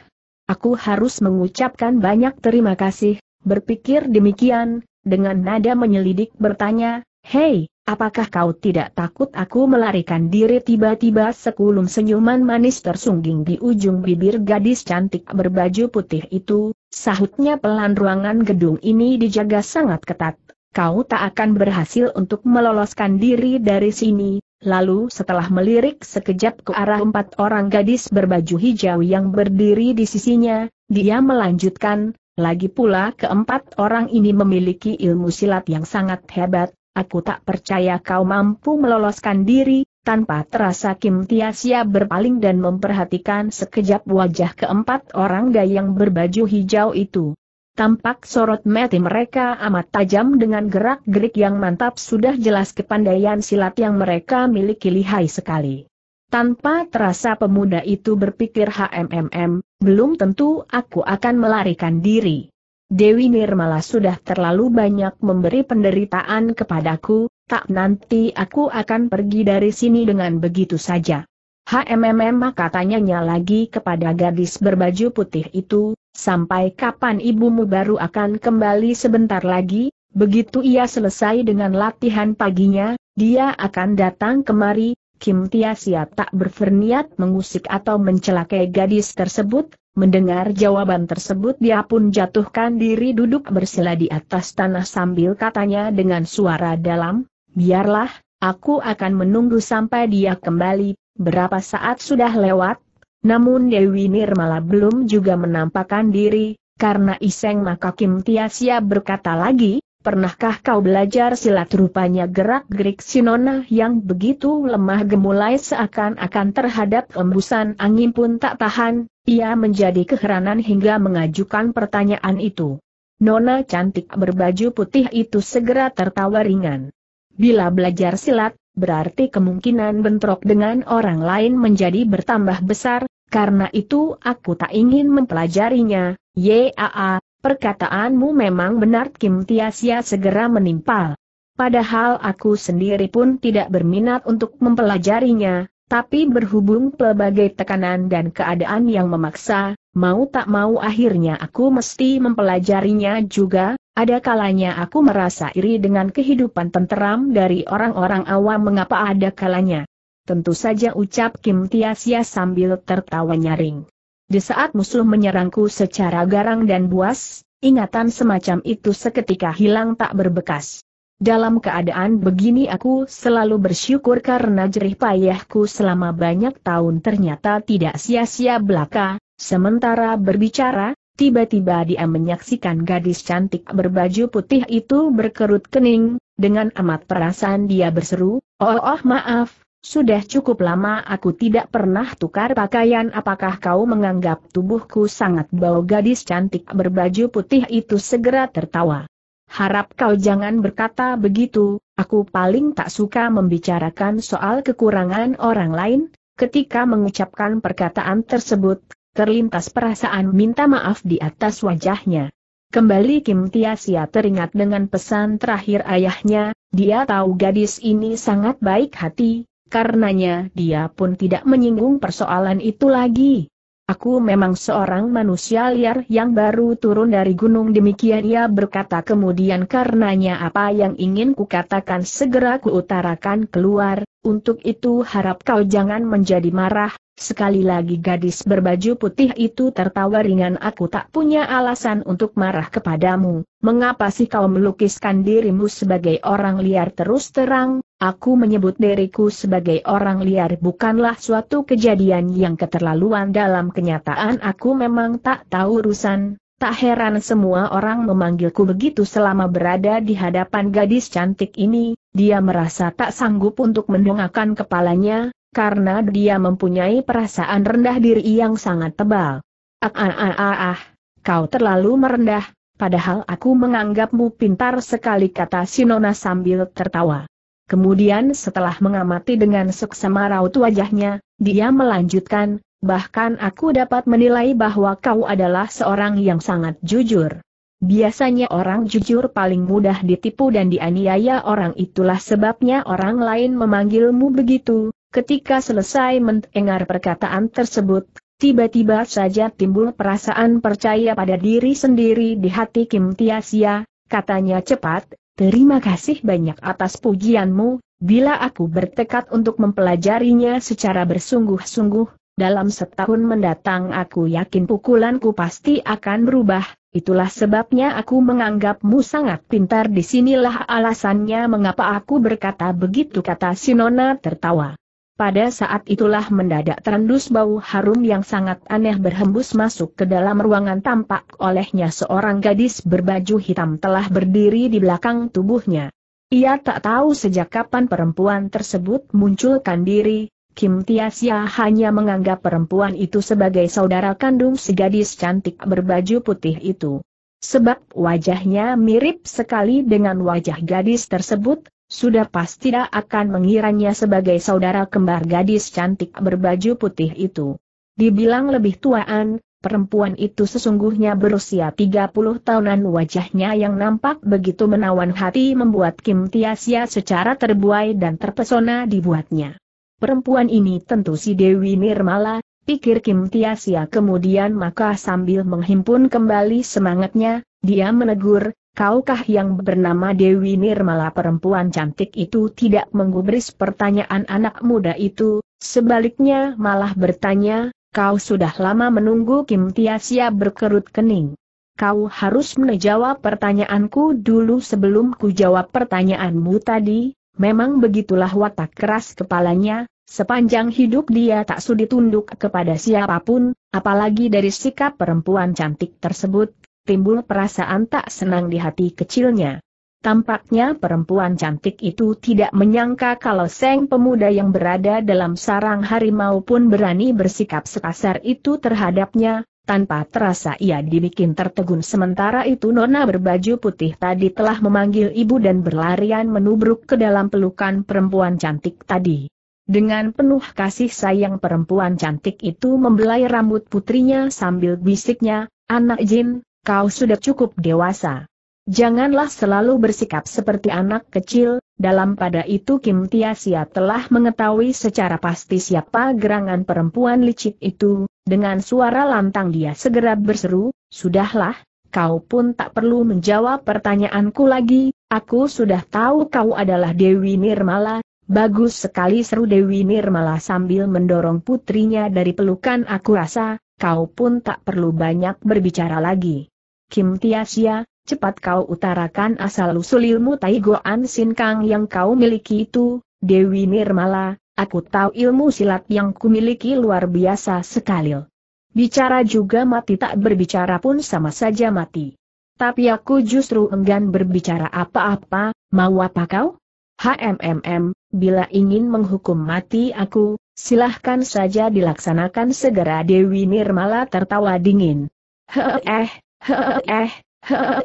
Aku harus mengucapkan banyak terima kasih, berpikir demikian, dengan nada menyelidik bertanya, Hei, apakah kau tidak takut aku melarikan diri tiba-tiba sekulum senyuman manis tersungging di ujung bibir gadis cantik berbaju putih itu, sahutnya pelan ruangan gedung ini dijaga sangat ketat kau tak akan berhasil untuk meloloskan diri dari sini. Lalu setelah melirik sekejap ke arah empat orang gadis berbaju hijau yang berdiri di sisinya, dia melanjutkan, lagi pula keempat orang ini memiliki ilmu silat yang sangat hebat, aku tak percaya kau mampu meloloskan diri, tanpa terasa Kim Tiasia berpaling dan memperhatikan sekejap wajah keempat orang gay yang berbaju hijau itu. Tampak sorot mati mereka amat tajam dengan gerak-gerik yang mantap sudah jelas kepandaian silat yang mereka miliki lihai sekali. Tanpa terasa pemuda itu berpikir HMMM, belum tentu aku akan melarikan diri. Dewi Nirmala sudah terlalu banyak memberi penderitaan kepadaku, tak nanti aku akan pergi dari sini dengan begitu saja. HMMM katanya lagi kepada gadis berbaju putih itu, sampai kapan ibumu baru akan kembali sebentar lagi? Begitu ia selesai dengan latihan paginya, dia akan datang kemari, Kim Tia siap tak berferniat mengusik atau mencelakai gadis tersebut, mendengar jawaban tersebut dia pun jatuhkan diri duduk bersila di atas tanah sambil katanya dengan suara dalam, biarlah, aku akan menunggu sampai dia kembali, Berapa saat sudah lewat, namun Dewi Nirmala belum juga menampakkan diri, karena iseng maka Kim Tiasia berkata lagi, Pernahkah kau belajar silat rupanya gerak-gerik Sinona yang begitu lemah gemulai seakan-akan terhadap embusan angin pun tak tahan, ia menjadi keheranan hingga mengajukan pertanyaan itu. Nona cantik berbaju putih itu segera tertawa ringan. Bila belajar silat, berarti kemungkinan bentrok dengan orang lain menjadi bertambah besar, karena itu aku tak ingin mempelajarinya, yaa, perkataanmu memang benar Kim Tiasia segera menimpal. Padahal aku sendiri pun tidak berminat untuk mempelajarinya, tapi berhubung pelbagai tekanan dan keadaan yang memaksa, mau tak mau akhirnya aku mesti mempelajarinya juga, ada kalanya aku merasa iri dengan kehidupan tenteram dari orang-orang awam mengapa ada kalanya. Tentu saja ucap Kim Tiasia sambil tertawa nyaring. Di saat musuh menyerangku secara garang dan buas, ingatan semacam itu seketika hilang tak berbekas. Dalam keadaan begini aku selalu bersyukur karena jerih payahku selama banyak tahun ternyata tidak sia-sia belaka, Sementara berbicara, tiba-tiba dia menyaksikan gadis cantik berbaju putih itu berkerut kening, dengan amat perasaan dia berseru, oh, oh maaf, sudah cukup lama aku tidak pernah tukar pakaian apakah kau menganggap tubuhku sangat bau gadis cantik berbaju putih itu segera tertawa. Harap kau jangan berkata begitu, aku paling tak suka membicarakan soal kekurangan orang lain, Ketika mengucapkan perkataan tersebut, terlintas perasaan minta maaf di atas wajahnya. Kembali Kim Tiasia teringat dengan pesan terakhir ayahnya, dia tahu gadis ini sangat baik hati, karenanya dia pun tidak menyinggung persoalan itu lagi. Aku memang seorang manusia liar yang baru turun dari gunung demikian ia berkata kemudian karenanya apa yang ingin kukatakan segera kuutarakan keluar, untuk itu harap kau jangan menjadi marah, Sekali lagi gadis berbaju putih itu tertawa ringan aku tak punya alasan untuk marah kepadamu, mengapa sih kau melukiskan dirimu sebagai orang liar terus terang, aku menyebut diriku sebagai orang liar bukanlah suatu kejadian yang keterlaluan dalam kenyataan aku memang tak tahu urusan, tak heran semua orang memanggilku begitu selama berada di hadapan gadis cantik ini, dia merasa tak sanggup untuk mendongakkan kepalanya, karena dia mempunyai perasaan rendah diri yang sangat tebal. Ah ah ah ah, ah kau terlalu merendah, padahal aku menganggapmu pintar sekali kata Sinona sambil tertawa. Kemudian setelah mengamati dengan seksama raut wajahnya, dia melanjutkan, bahkan aku dapat menilai bahwa kau adalah seorang yang sangat jujur. Biasanya orang jujur paling mudah ditipu dan dianiaya orang itulah sebabnya orang lain memanggilmu begitu, Ketika selesai mendengar perkataan tersebut, tiba-tiba saja timbul perasaan percaya pada diri sendiri di hati Kim Tiasia, katanya cepat, terima kasih banyak atas pujianmu, bila aku bertekad untuk mempelajarinya secara bersungguh-sungguh, dalam setahun mendatang aku yakin pukulanku pasti akan berubah, Itulah sebabnya aku menganggapmu sangat pintar disinilah alasannya mengapa aku berkata begitu kata Sinona tertawa. Pada saat itulah mendadak terendus bau harum yang sangat aneh berhembus masuk ke dalam ruangan tampak olehnya seorang gadis berbaju hitam telah berdiri di belakang tubuhnya. Ia tak tahu sejak kapan perempuan tersebut munculkan diri, Kim Tiasia hanya menganggap perempuan itu sebagai saudara kandung si gadis cantik berbaju putih itu. Sebab wajahnya mirip sekali dengan wajah gadis tersebut, sudah pasti tidak akan mengiranya sebagai saudara kembar gadis cantik berbaju putih itu. Dibilang lebih tuaan, perempuan itu sesungguhnya berusia 30 tahunan wajahnya yang nampak begitu menawan hati membuat Kim Tiasia secara terbuai dan terpesona dibuatnya. Perempuan ini tentu si Dewi Nirmala, pikir Kim Tiasia kemudian maka sambil menghimpun kembali semangatnya, dia menegur, Kaukah yang bernama Dewi Nirmala perempuan cantik itu tidak menggubris pertanyaan anak muda itu, sebaliknya malah bertanya, kau sudah lama menunggu Kim Tiasia berkerut kening. Kau harus menjawab pertanyaanku dulu sebelum ku jawab pertanyaanmu tadi, memang begitulah watak keras kepalanya, sepanjang hidup dia tak sudi tunduk kepada siapapun, apalagi dari sikap perempuan cantik tersebut, timbul perasaan tak senang di hati kecilnya. Tampaknya perempuan cantik itu tidak menyangka kalau seng pemuda yang berada dalam sarang harimau pun berani bersikap sekasar itu terhadapnya, tanpa terasa ia dibikin tertegun sementara itu nona berbaju putih tadi telah memanggil ibu dan berlarian menubruk ke dalam pelukan perempuan cantik tadi. Dengan penuh kasih sayang perempuan cantik itu membelai rambut putrinya sambil bisiknya, anak jin, kau sudah cukup dewasa. Janganlah selalu bersikap seperti anak kecil, dalam pada itu Kim Tia Sia telah mengetahui secara pasti siapa gerangan perempuan licik itu, dengan suara lantang dia segera berseru, Sudahlah, kau pun tak perlu menjawab pertanyaanku lagi, aku sudah tahu kau adalah Dewi Nirmala, Bagus sekali seru Dewi Nirmala sambil mendorong putrinya dari pelukan aku rasa, kau pun tak perlu banyak berbicara lagi. Kim Tiasia, cepat kau utarakan asal-usul ilmu Tai Goan Sin Kang yang kau miliki itu, Dewi Nirmala, aku tahu ilmu silat yang kumiliki luar biasa sekali. Bicara juga mati tak berbicara pun sama saja mati. Tapi aku justru enggan berbicara apa-apa, mau apa kau? HMMM, bila ingin menghukum mati aku, silahkan saja dilaksanakan segera Dewi Nirmala tertawa dingin. Heeh, eh,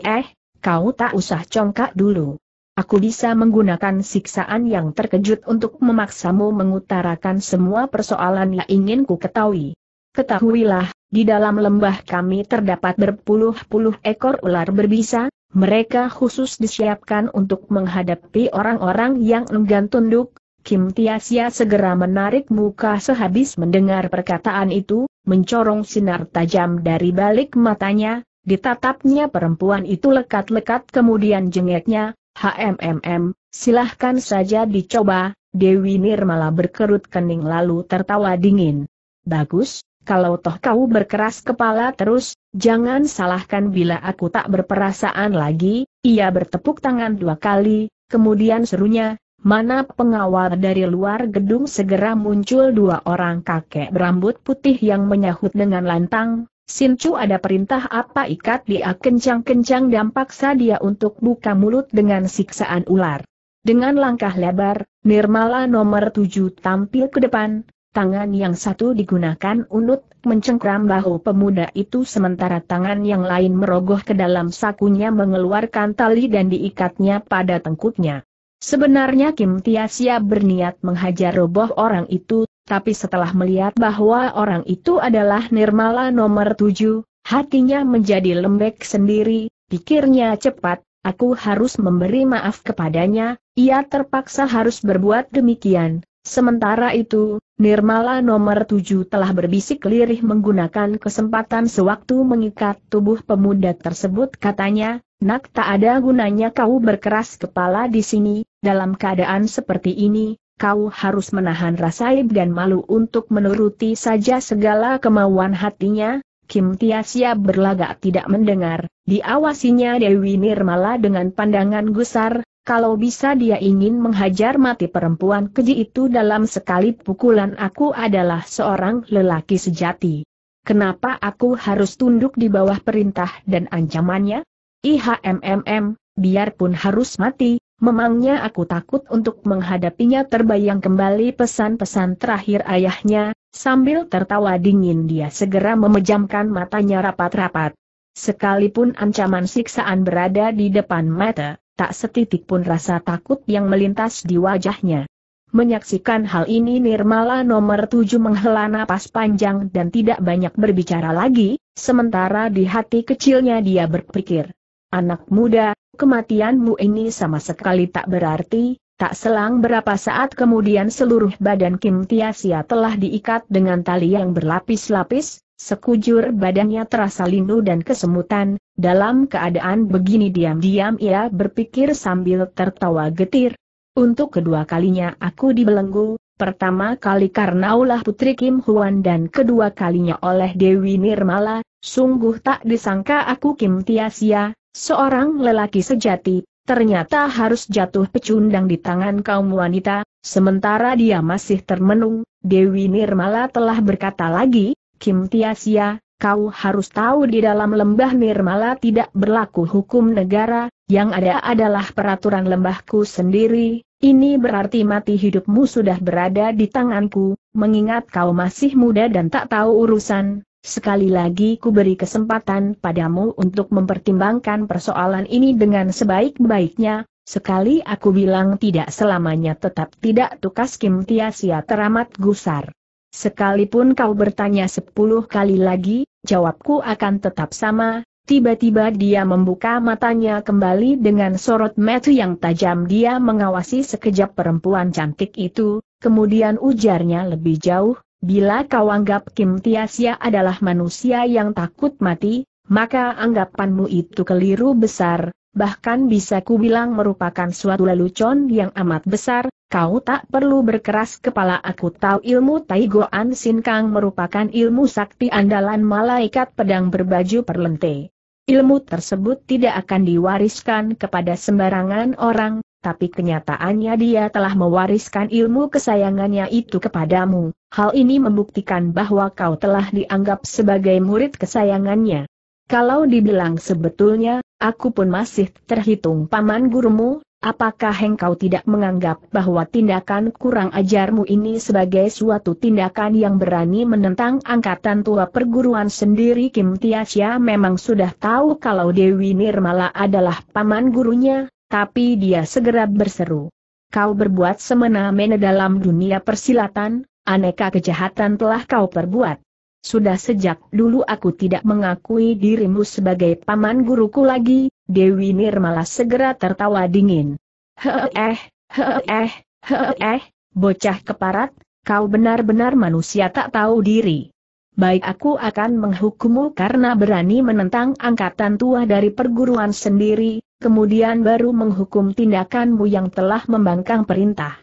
eh, kau tak usah congkak dulu. Aku bisa menggunakan siksaan yang terkejut untuk memaksamu mengutarakan semua persoalan yang ingin ku ketahui. Ketahuilah, di dalam lembah kami terdapat berpuluh-puluh ekor ular berbisa, mereka khusus disiapkan untuk menghadapi orang-orang yang enggan tunduk. Kim Tiasia segera menarik muka sehabis mendengar perkataan itu, mencorong sinar tajam dari balik matanya, Ditatapnya perempuan itu lekat-lekat kemudian jengeknya, HMMM, silahkan saja dicoba, Dewi Nirmala berkerut kening lalu tertawa dingin. Bagus, kalau toh kau berkeras kepala terus, jangan salahkan bila aku tak berperasaan lagi, ia bertepuk tangan dua kali, kemudian serunya, mana pengawal dari luar gedung segera muncul dua orang kakek berambut putih yang menyahut dengan lantang, Sin Chu ada perintah apa ikat dia kencang-kencang dan paksa dia untuk buka mulut dengan siksaan ular. Dengan langkah lebar, Nirmala nomor tujuh tampil ke depan, tangan yang satu digunakan unut mencengkram bahu pemuda itu sementara tangan yang lain merogoh ke dalam sakunya mengeluarkan tali dan diikatnya pada tengkutnya. Sebenarnya Kim Tiasia berniat menghajar roboh orang itu, tapi setelah melihat bahwa orang itu adalah Nirmala nomor tujuh, hatinya menjadi lembek sendiri, pikirnya cepat, aku harus memberi maaf kepadanya, ia terpaksa harus berbuat demikian. Sementara itu, Nirmala nomor tujuh telah berbisik lirih menggunakan kesempatan sewaktu mengikat tubuh pemuda tersebut katanya, Nak tak ada gunanya kau berkeras kepala di sini, dalam keadaan seperti ini, kau harus menahan rasa ib dan malu untuk menuruti saja segala kemauan hatinya, Kim Tia Tiasia berlagak tidak mendengar, diawasinya Dewi Nirmala dengan pandangan gusar, kalau bisa dia ingin menghajar mati perempuan keji itu dalam sekali pukulan aku adalah seorang lelaki sejati. Kenapa aku harus tunduk di bawah perintah dan ancamannya? IHMMM, biarpun harus mati, Memangnya aku takut untuk menghadapinya terbayang kembali pesan-pesan terakhir ayahnya, sambil tertawa dingin dia segera memejamkan matanya rapat-rapat. Sekalipun ancaman siksaan berada di depan mata, tak setitik pun rasa takut yang melintas di wajahnya. Menyaksikan hal ini Nirmala nomor tujuh menghela napas panjang dan tidak banyak berbicara lagi, sementara di hati kecilnya dia berpikir, Anak muda, kematianmu ini sama sekali tak berarti, tak selang berapa saat kemudian seluruh badan Kim Tiasia telah diikat dengan tali yang berlapis-lapis, sekujur badannya terasa linu dan kesemutan, dalam keadaan begini diam-diam ia berpikir sambil tertawa getir. Untuk kedua kalinya aku dibelenggu, Pertama kali karena ulah putri Kim Huan dan kedua kalinya oleh Dewi Nirmala, sungguh tak disangka aku Kim Tiasia, seorang lelaki sejati, ternyata harus jatuh pecundang di tangan kaum wanita, sementara dia masih termenung, Dewi Nirmala telah berkata lagi, Kim Tiasia, Kau harus tahu di dalam lembah Nirmala tidak berlaku hukum negara, yang ada adalah peraturan lembahku sendiri, ini berarti mati hidupmu sudah berada di tanganku, mengingat kau masih muda dan tak tahu urusan, Sekali lagi ku beri kesempatan padamu untuk mempertimbangkan persoalan ini dengan sebaik-baiknya, sekali aku bilang tidak selamanya tetap tidak tukas Kim Tiasia teramat gusar. Sekalipun kau bertanya sepuluh kali lagi, jawabku akan tetap sama, Tiba-tiba dia membuka matanya kembali dengan sorot mata yang tajam dia mengawasi sekejap perempuan cantik itu, kemudian ujarnya lebih jauh, bila kau anggap Kim Tiasia adalah manusia yang takut mati, maka anggapanmu itu keliru besar, bahkan bisa kubilang merupakan suatu lelucon yang amat besar, kau tak perlu berkeras kepala aku tahu ilmu Taigoan Sinkang merupakan ilmu sakti andalan malaikat pedang berbaju perlente. Ilmu tersebut tidak akan diwariskan kepada sembarangan orang, tapi kenyataannya dia telah mewariskan ilmu kesayangannya itu kepadamu. Hal ini membuktikan bahwa kau telah dianggap sebagai murid kesayangannya. Kalau dibilang sebetulnya, Aku pun masih terhitung paman gurumu, apakah engkau tidak menganggap bahwa tindakan kurang ajarmu ini sebagai suatu tindakan yang berani menentang angkatan tua perguruan sendiri Kim Tiasya memang sudah tahu kalau Dewi Nirmala adalah paman gurunya, tapi dia segera berseru. Kau berbuat semena-mena dalam dunia persilatan, aneka kejahatan telah kau perbuat. Sudah sejak dulu aku tidak mengakui dirimu sebagai paman guruku lagi, Dewi Nirmala segera tertawa dingin. Heeh, heeh, heeh, bocah keparat, kau benar-benar manusia tak tahu diri. Baik aku akan menghukummu karena berani menentang angkatan tua dari perguruan sendiri, kemudian baru menghukum tindakanmu yang telah membangkang perintah.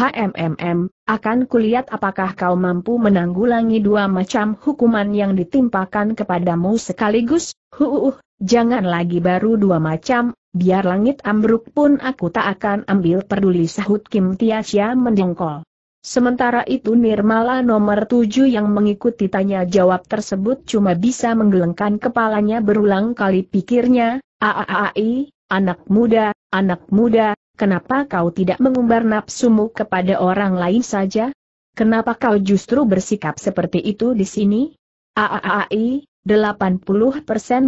HMMM, akan kulihat apakah kau mampu menanggulangi dua macam hukuman yang ditimpakan kepadamu sekaligus, huuh, jangan lagi baru dua macam, biar langit ambruk pun aku tak akan ambil peduli sahut Kim Tiasya mendengkol. Sementara itu Nirmala nomor tujuh yang mengikuti tanya jawab tersebut cuma bisa menggelengkan kepalanya berulang kali pikirnya, aaai, anak muda, anak muda, Kenapa kau tidak mengumbar nafsumu kepada orang lain saja? Kenapa kau justru bersikap seperti itu di sini? Aaai, 80%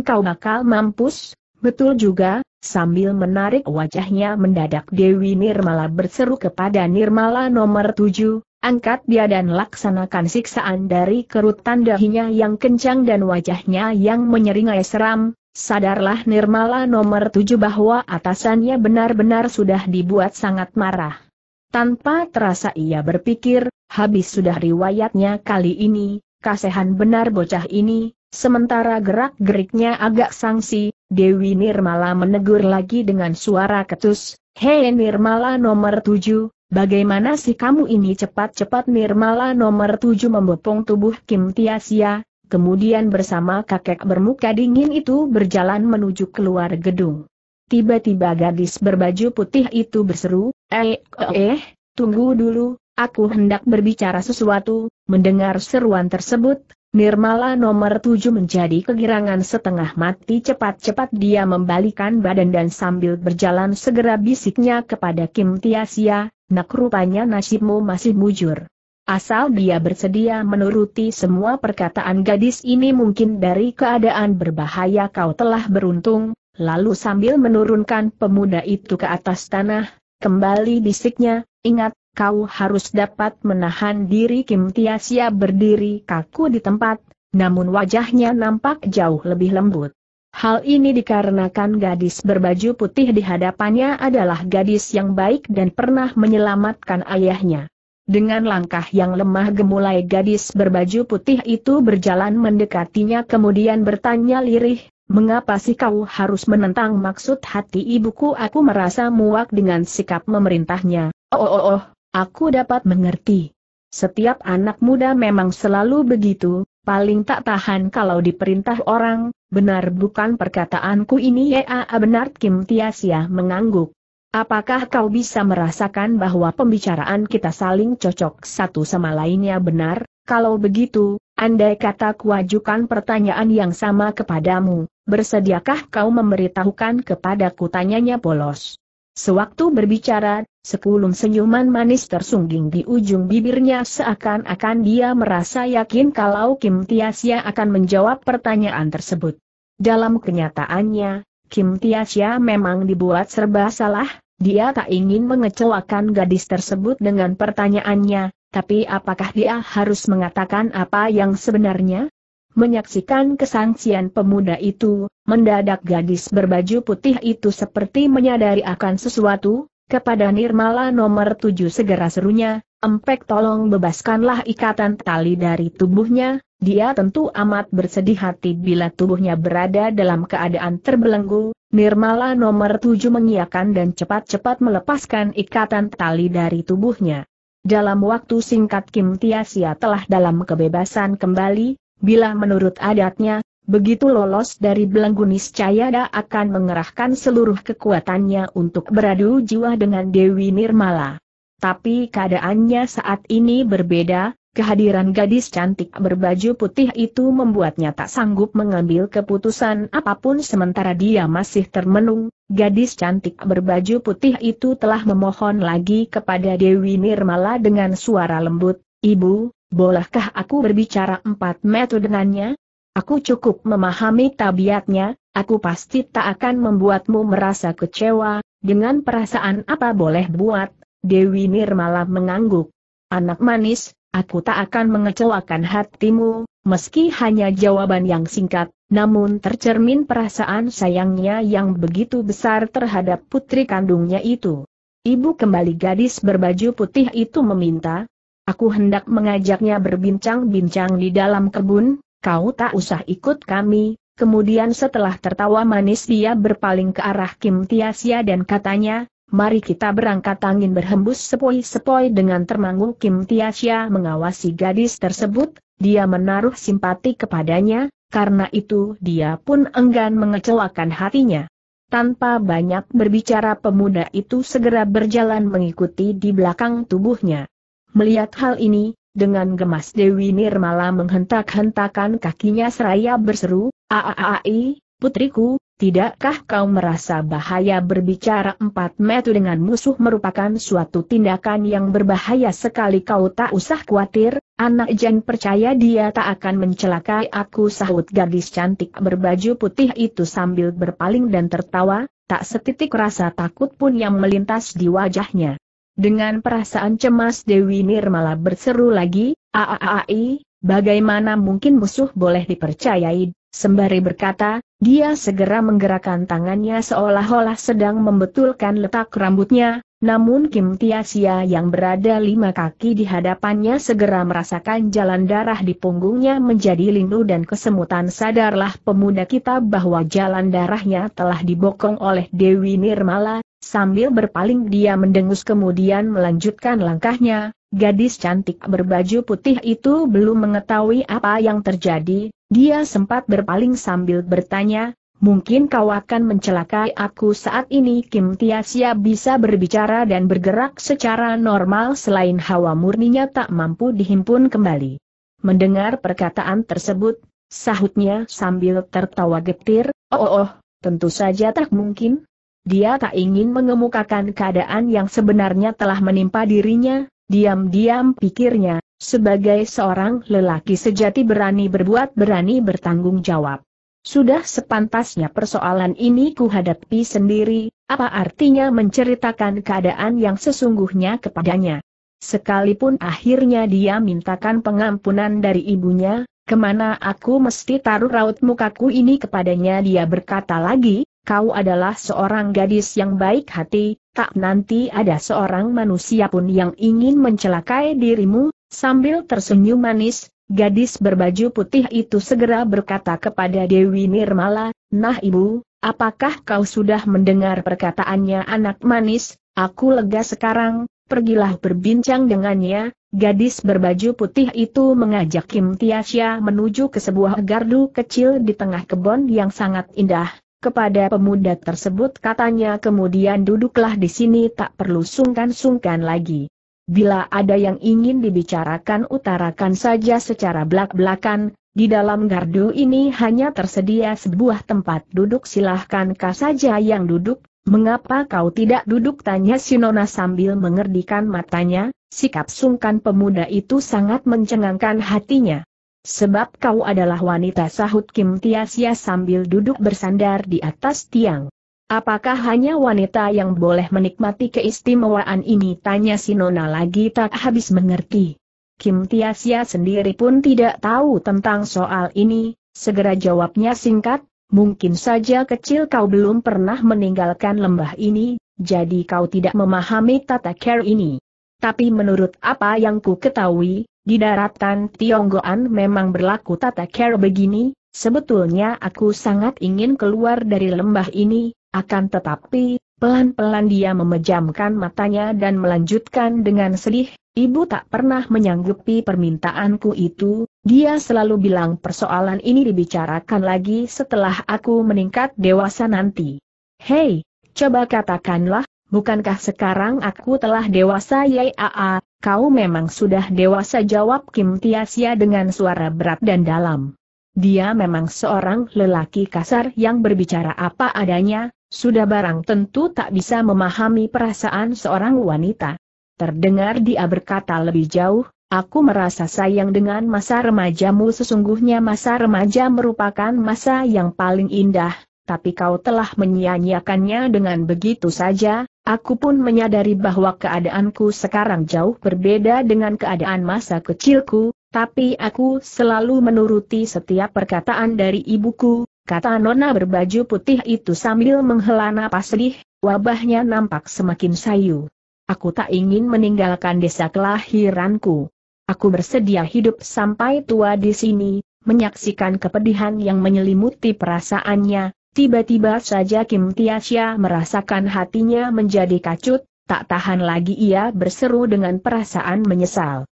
kau bakal mampus, betul juga, sambil menarik wajahnya mendadak Dewi Nirmala berseru kepada Nirmala nomor 7, angkat dia dan laksanakan siksaan dari kerutan dahinya yang kencang dan wajahnya yang menyeringai seram, Sadarlah Nirmala nomor tujuh bahwa atasannya benar-benar sudah dibuat sangat marah. Tanpa terasa ia berpikir, habis sudah riwayatnya kali ini, kasihan benar bocah ini, sementara gerak-geriknya agak sangsi, Dewi Nirmala menegur lagi dengan suara ketus, Hei Nirmala nomor tujuh, bagaimana sih kamu ini cepat-cepat Nirmala nomor tujuh membopong tubuh Kim Tiasia, kemudian bersama kakek bermuka dingin itu berjalan menuju keluar gedung. Tiba-tiba gadis berbaju putih itu berseru, eh, eh, eh, tunggu dulu, aku hendak berbicara sesuatu, mendengar seruan tersebut, Nirmala nomor tujuh menjadi kegirangan setengah mati cepat-cepat dia membalikan badan dan sambil berjalan segera bisiknya kepada Kim Tiasia, nak rupanya nasibmu masih mujur. Asal dia bersedia menuruti semua perkataan gadis ini mungkin dari keadaan berbahaya kau telah beruntung, lalu sambil menurunkan pemuda itu ke atas tanah, kembali bisiknya, ingat, kau harus dapat menahan diri Kim Tiasia berdiri kaku di tempat, namun wajahnya nampak jauh lebih lembut. Hal ini dikarenakan gadis berbaju putih di hadapannya adalah gadis yang baik dan pernah menyelamatkan ayahnya. Dengan langkah yang lemah gemulai gadis berbaju putih itu berjalan mendekatinya kemudian bertanya lirih, Mengapa sih kau harus menentang maksud hati ibuku? Aku merasa muak dengan sikap memerintahnya. Oh, oh, oh, aku dapat mengerti. Setiap anak muda memang selalu begitu, paling tak tahan kalau diperintah orang, benar bukan perkataanku ini ya benar Kim Tiasia mengangguk. Apakah kau bisa merasakan bahwa pembicaraan kita saling cocok satu sama lainnya benar? Kalau begitu, andai kata kuajukan pertanyaan yang sama kepadamu, bersediakah kau memberitahukan kepadaku tanyanya polos? Sewaktu berbicara, sekulum senyuman manis tersungging di ujung bibirnya seakan-akan dia merasa yakin kalau Kim Tiasya akan menjawab pertanyaan tersebut. Dalam kenyataannya, Kim Tiasya memang dibuat serba salah, dia tak ingin mengecewakan gadis tersebut dengan pertanyaannya, tapi apakah dia harus mengatakan apa yang sebenarnya? Menyaksikan kesangsian pemuda itu, mendadak gadis berbaju putih itu seperti menyadari akan sesuatu, kepada Nirmala nomor tujuh segera serunya, empek tolong bebaskanlah ikatan tali dari tubuhnya, dia tentu amat bersedih hati bila tubuhnya berada dalam keadaan terbelenggu, Nirmala nomor tujuh mengiakan dan cepat-cepat melepaskan ikatan tali dari tubuhnya. Dalam waktu singkat Kim Tiasia telah dalam kebebasan kembali, bila menurut adatnya, begitu lolos dari belenggu niscaya akan mengerahkan seluruh kekuatannya untuk beradu jiwa dengan Dewi Nirmala. Tapi keadaannya saat ini berbeda, Kehadiran gadis cantik berbaju putih itu membuatnya tak sanggup mengambil keputusan apapun sementara dia masih termenung. Gadis cantik berbaju putih itu telah memohon lagi kepada Dewi Nirmala dengan suara lembut, Ibu, bolehkah aku berbicara empat metu dengannya? Aku cukup memahami tabiatnya, aku pasti tak akan membuatmu merasa kecewa, dengan perasaan apa boleh buat, Dewi Nirmala mengangguk. Anak manis, Aku tak akan mengecewakan hatimu, meski hanya jawaban yang singkat, namun tercermin perasaan sayangnya yang begitu besar terhadap putri kandungnya itu. Ibu kembali gadis berbaju putih itu meminta, aku hendak mengajaknya berbincang-bincang di dalam kebun, kau tak usah ikut kami. Kemudian setelah tertawa manis dia berpaling ke arah Kim Tiasia dan katanya, mari kita berangkat angin berhembus sepoi-sepoi dengan termangu Kim Tiasya mengawasi gadis tersebut, dia menaruh simpati kepadanya, karena itu dia pun enggan mengecewakan hatinya. Tanpa banyak berbicara pemuda itu segera berjalan mengikuti di belakang tubuhnya. Melihat hal ini, dengan gemas Dewi Nirmala menghentak-hentakan kakinya seraya berseru, Aaai, putriku, Tidakkah kau merasa bahaya berbicara empat metu dengan musuh merupakan suatu tindakan yang berbahaya sekali kau tak usah khawatir, anak Jen percaya dia tak akan mencelakai aku sahut gadis cantik berbaju putih itu sambil berpaling dan tertawa, tak setitik rasa takut pun yang melintas di wajahnya. Dengan perasaan cemas Dewi Nirmala berseru lagi, aaai, bagaimana mungkin musuh boleh dipercayai Sembari berkata, dia segera menggerakkan tangannya seolah-olah sedang membetulkan letak rambutnya, namun Kim Tiasia yang berada lima kaki di hadapannya segera merasakan jalan darah di punggungnya menjadi lindu dan kesemutan sadarlah pemuda kita bahwa jalan darahnya telah dibokong oleh Dewi Nirmala, sambil berpaling dia mendengus kemudian melanjutkan langkahnya, gadis cantik berbaju putih itu belum mengetahui apa yang terjadi, dia sempat berpaling sambil bertanya, mungkin kau akan mencelakai aku saat ini Kim Tiasia bisa berbicara dan bergerak secara normal selain hawa murninya tak mampu dihimpun kembali. Mendengar perkataan tersebut, sahutnya sambil tertawa getir, oh, oh oh, tentu saja tak mungkin. Dia tak ingin mengemukakan keadaan yang sebenarnya telah menimpa dirinya, diam-diam pikirnya, sebagai seorang lelaki sejati berani berbuat berani bertanggung jawab. Sudah sepantasnya persoalan ini kuhadapi sendiri, apa artinya menceritakan keadaan yang sesungguhnya kepadanya. Sekalipun akhirnya dia mintakan pengampunan dari ibunya, kemana aku mesti taruh raut mukaku ini kepadanya dia berkata lagi, kau adalah seorang gadis yang baik hati, tak nanti ada seorang manusia pun yang ingin mencelakai dirimu, sambil tersenyum manis, Gadis berbaju putih itu segera berkata kepada Dewi Nirmala, Nah ibu, apakah kau sudah mendengar perkataannya anak manis, aku lega sekarang, pergilah berbincang dengannya, Gadis berbaju putih itu mengajak Kim Tiasya menuju ke sebuah gardu kecil di tengah kebun yang sangat indah. Kepada pemuda tersebut katanya kemudian duduklah di sini tak perlu sungkan-sungkan lagi bila ada yang ingin dibicarakan utarakan saja secara belak-belakan, di dalam gardu ini hanya tersedia sebuah tempat duduk silahkan kah saja yang duduk, mengapa kau tidak duduk tanya Sinona sambil mengerdikan matanya, sikap sungkan pemuda itu sangat mencengangkan hatinya. Sebab kau adalah wanita sahut Kim Tiasia sambil duduk bersandar di atas tiang. Apakah hanya wanita yang boleh menikmati keistimewaan ini? Tanya si Nona lagi tak habis mengerti. Kim Tiasia sendiri pun tidak tahu tentang soal ini, segera jawabnya singkat, mungkin saja kecil kau belum pernah meninggalkan lembah ini, jadi kau tidak memahami tata care ini. Tapi menurut apa yang ku ketahui, di daratan Tionggoan memang berlaku tata care begini, sebetulnya aku sangat ingin keluar dari lembah ini, akan tetapi, pelan-pelan dia memejamkan matanya dan melanjutkan dengan sedih, Ibu tak pernah menyanggupi permintaanku itu, dia selalu bilang persoalan ini dibicarakan lagi setelah aku meningkat dewasa nanti. Hei, coba katakanlah, bukankah sekarang aku telah dewasa yaa, kau memang sudah dewasa jawab Kim Tiasia dengan suara berat dan dalam. Dia memang seorang lelaki kasar yang berbicara apa adanya, sudah barang tentu tak bisa memahami perasaan seorang wanita. Terdengar dia berkata lebih jauh, aku merasa sayang dengan masa remajamu sesungguhnya masa remaja merupakan masa yang paling indah, tapi kau telah menyia-nyiakannya dengan begitu saja, aku pun menyadari bahwa keadaanku sekarang jauh berbeda dengan keadaan masa kecilku, tapi aku selalu menuruti setiap perkataan dari ibuku, kata nona berbaju putih itu sambil menghela napas lih, wabahnya nampak semakin sayu. Aku tak ingin meninggalkan desa kelahiranku. Aku bersedia hidup sampai tua di sini, menyaksikan kepedihan yang menyelimuti perasaannya, tiba-tiba saja Kim Tiasya merasakan hatinya menjadi kacut, tak tahan lagi ia berseru dengan perasaan menyesal.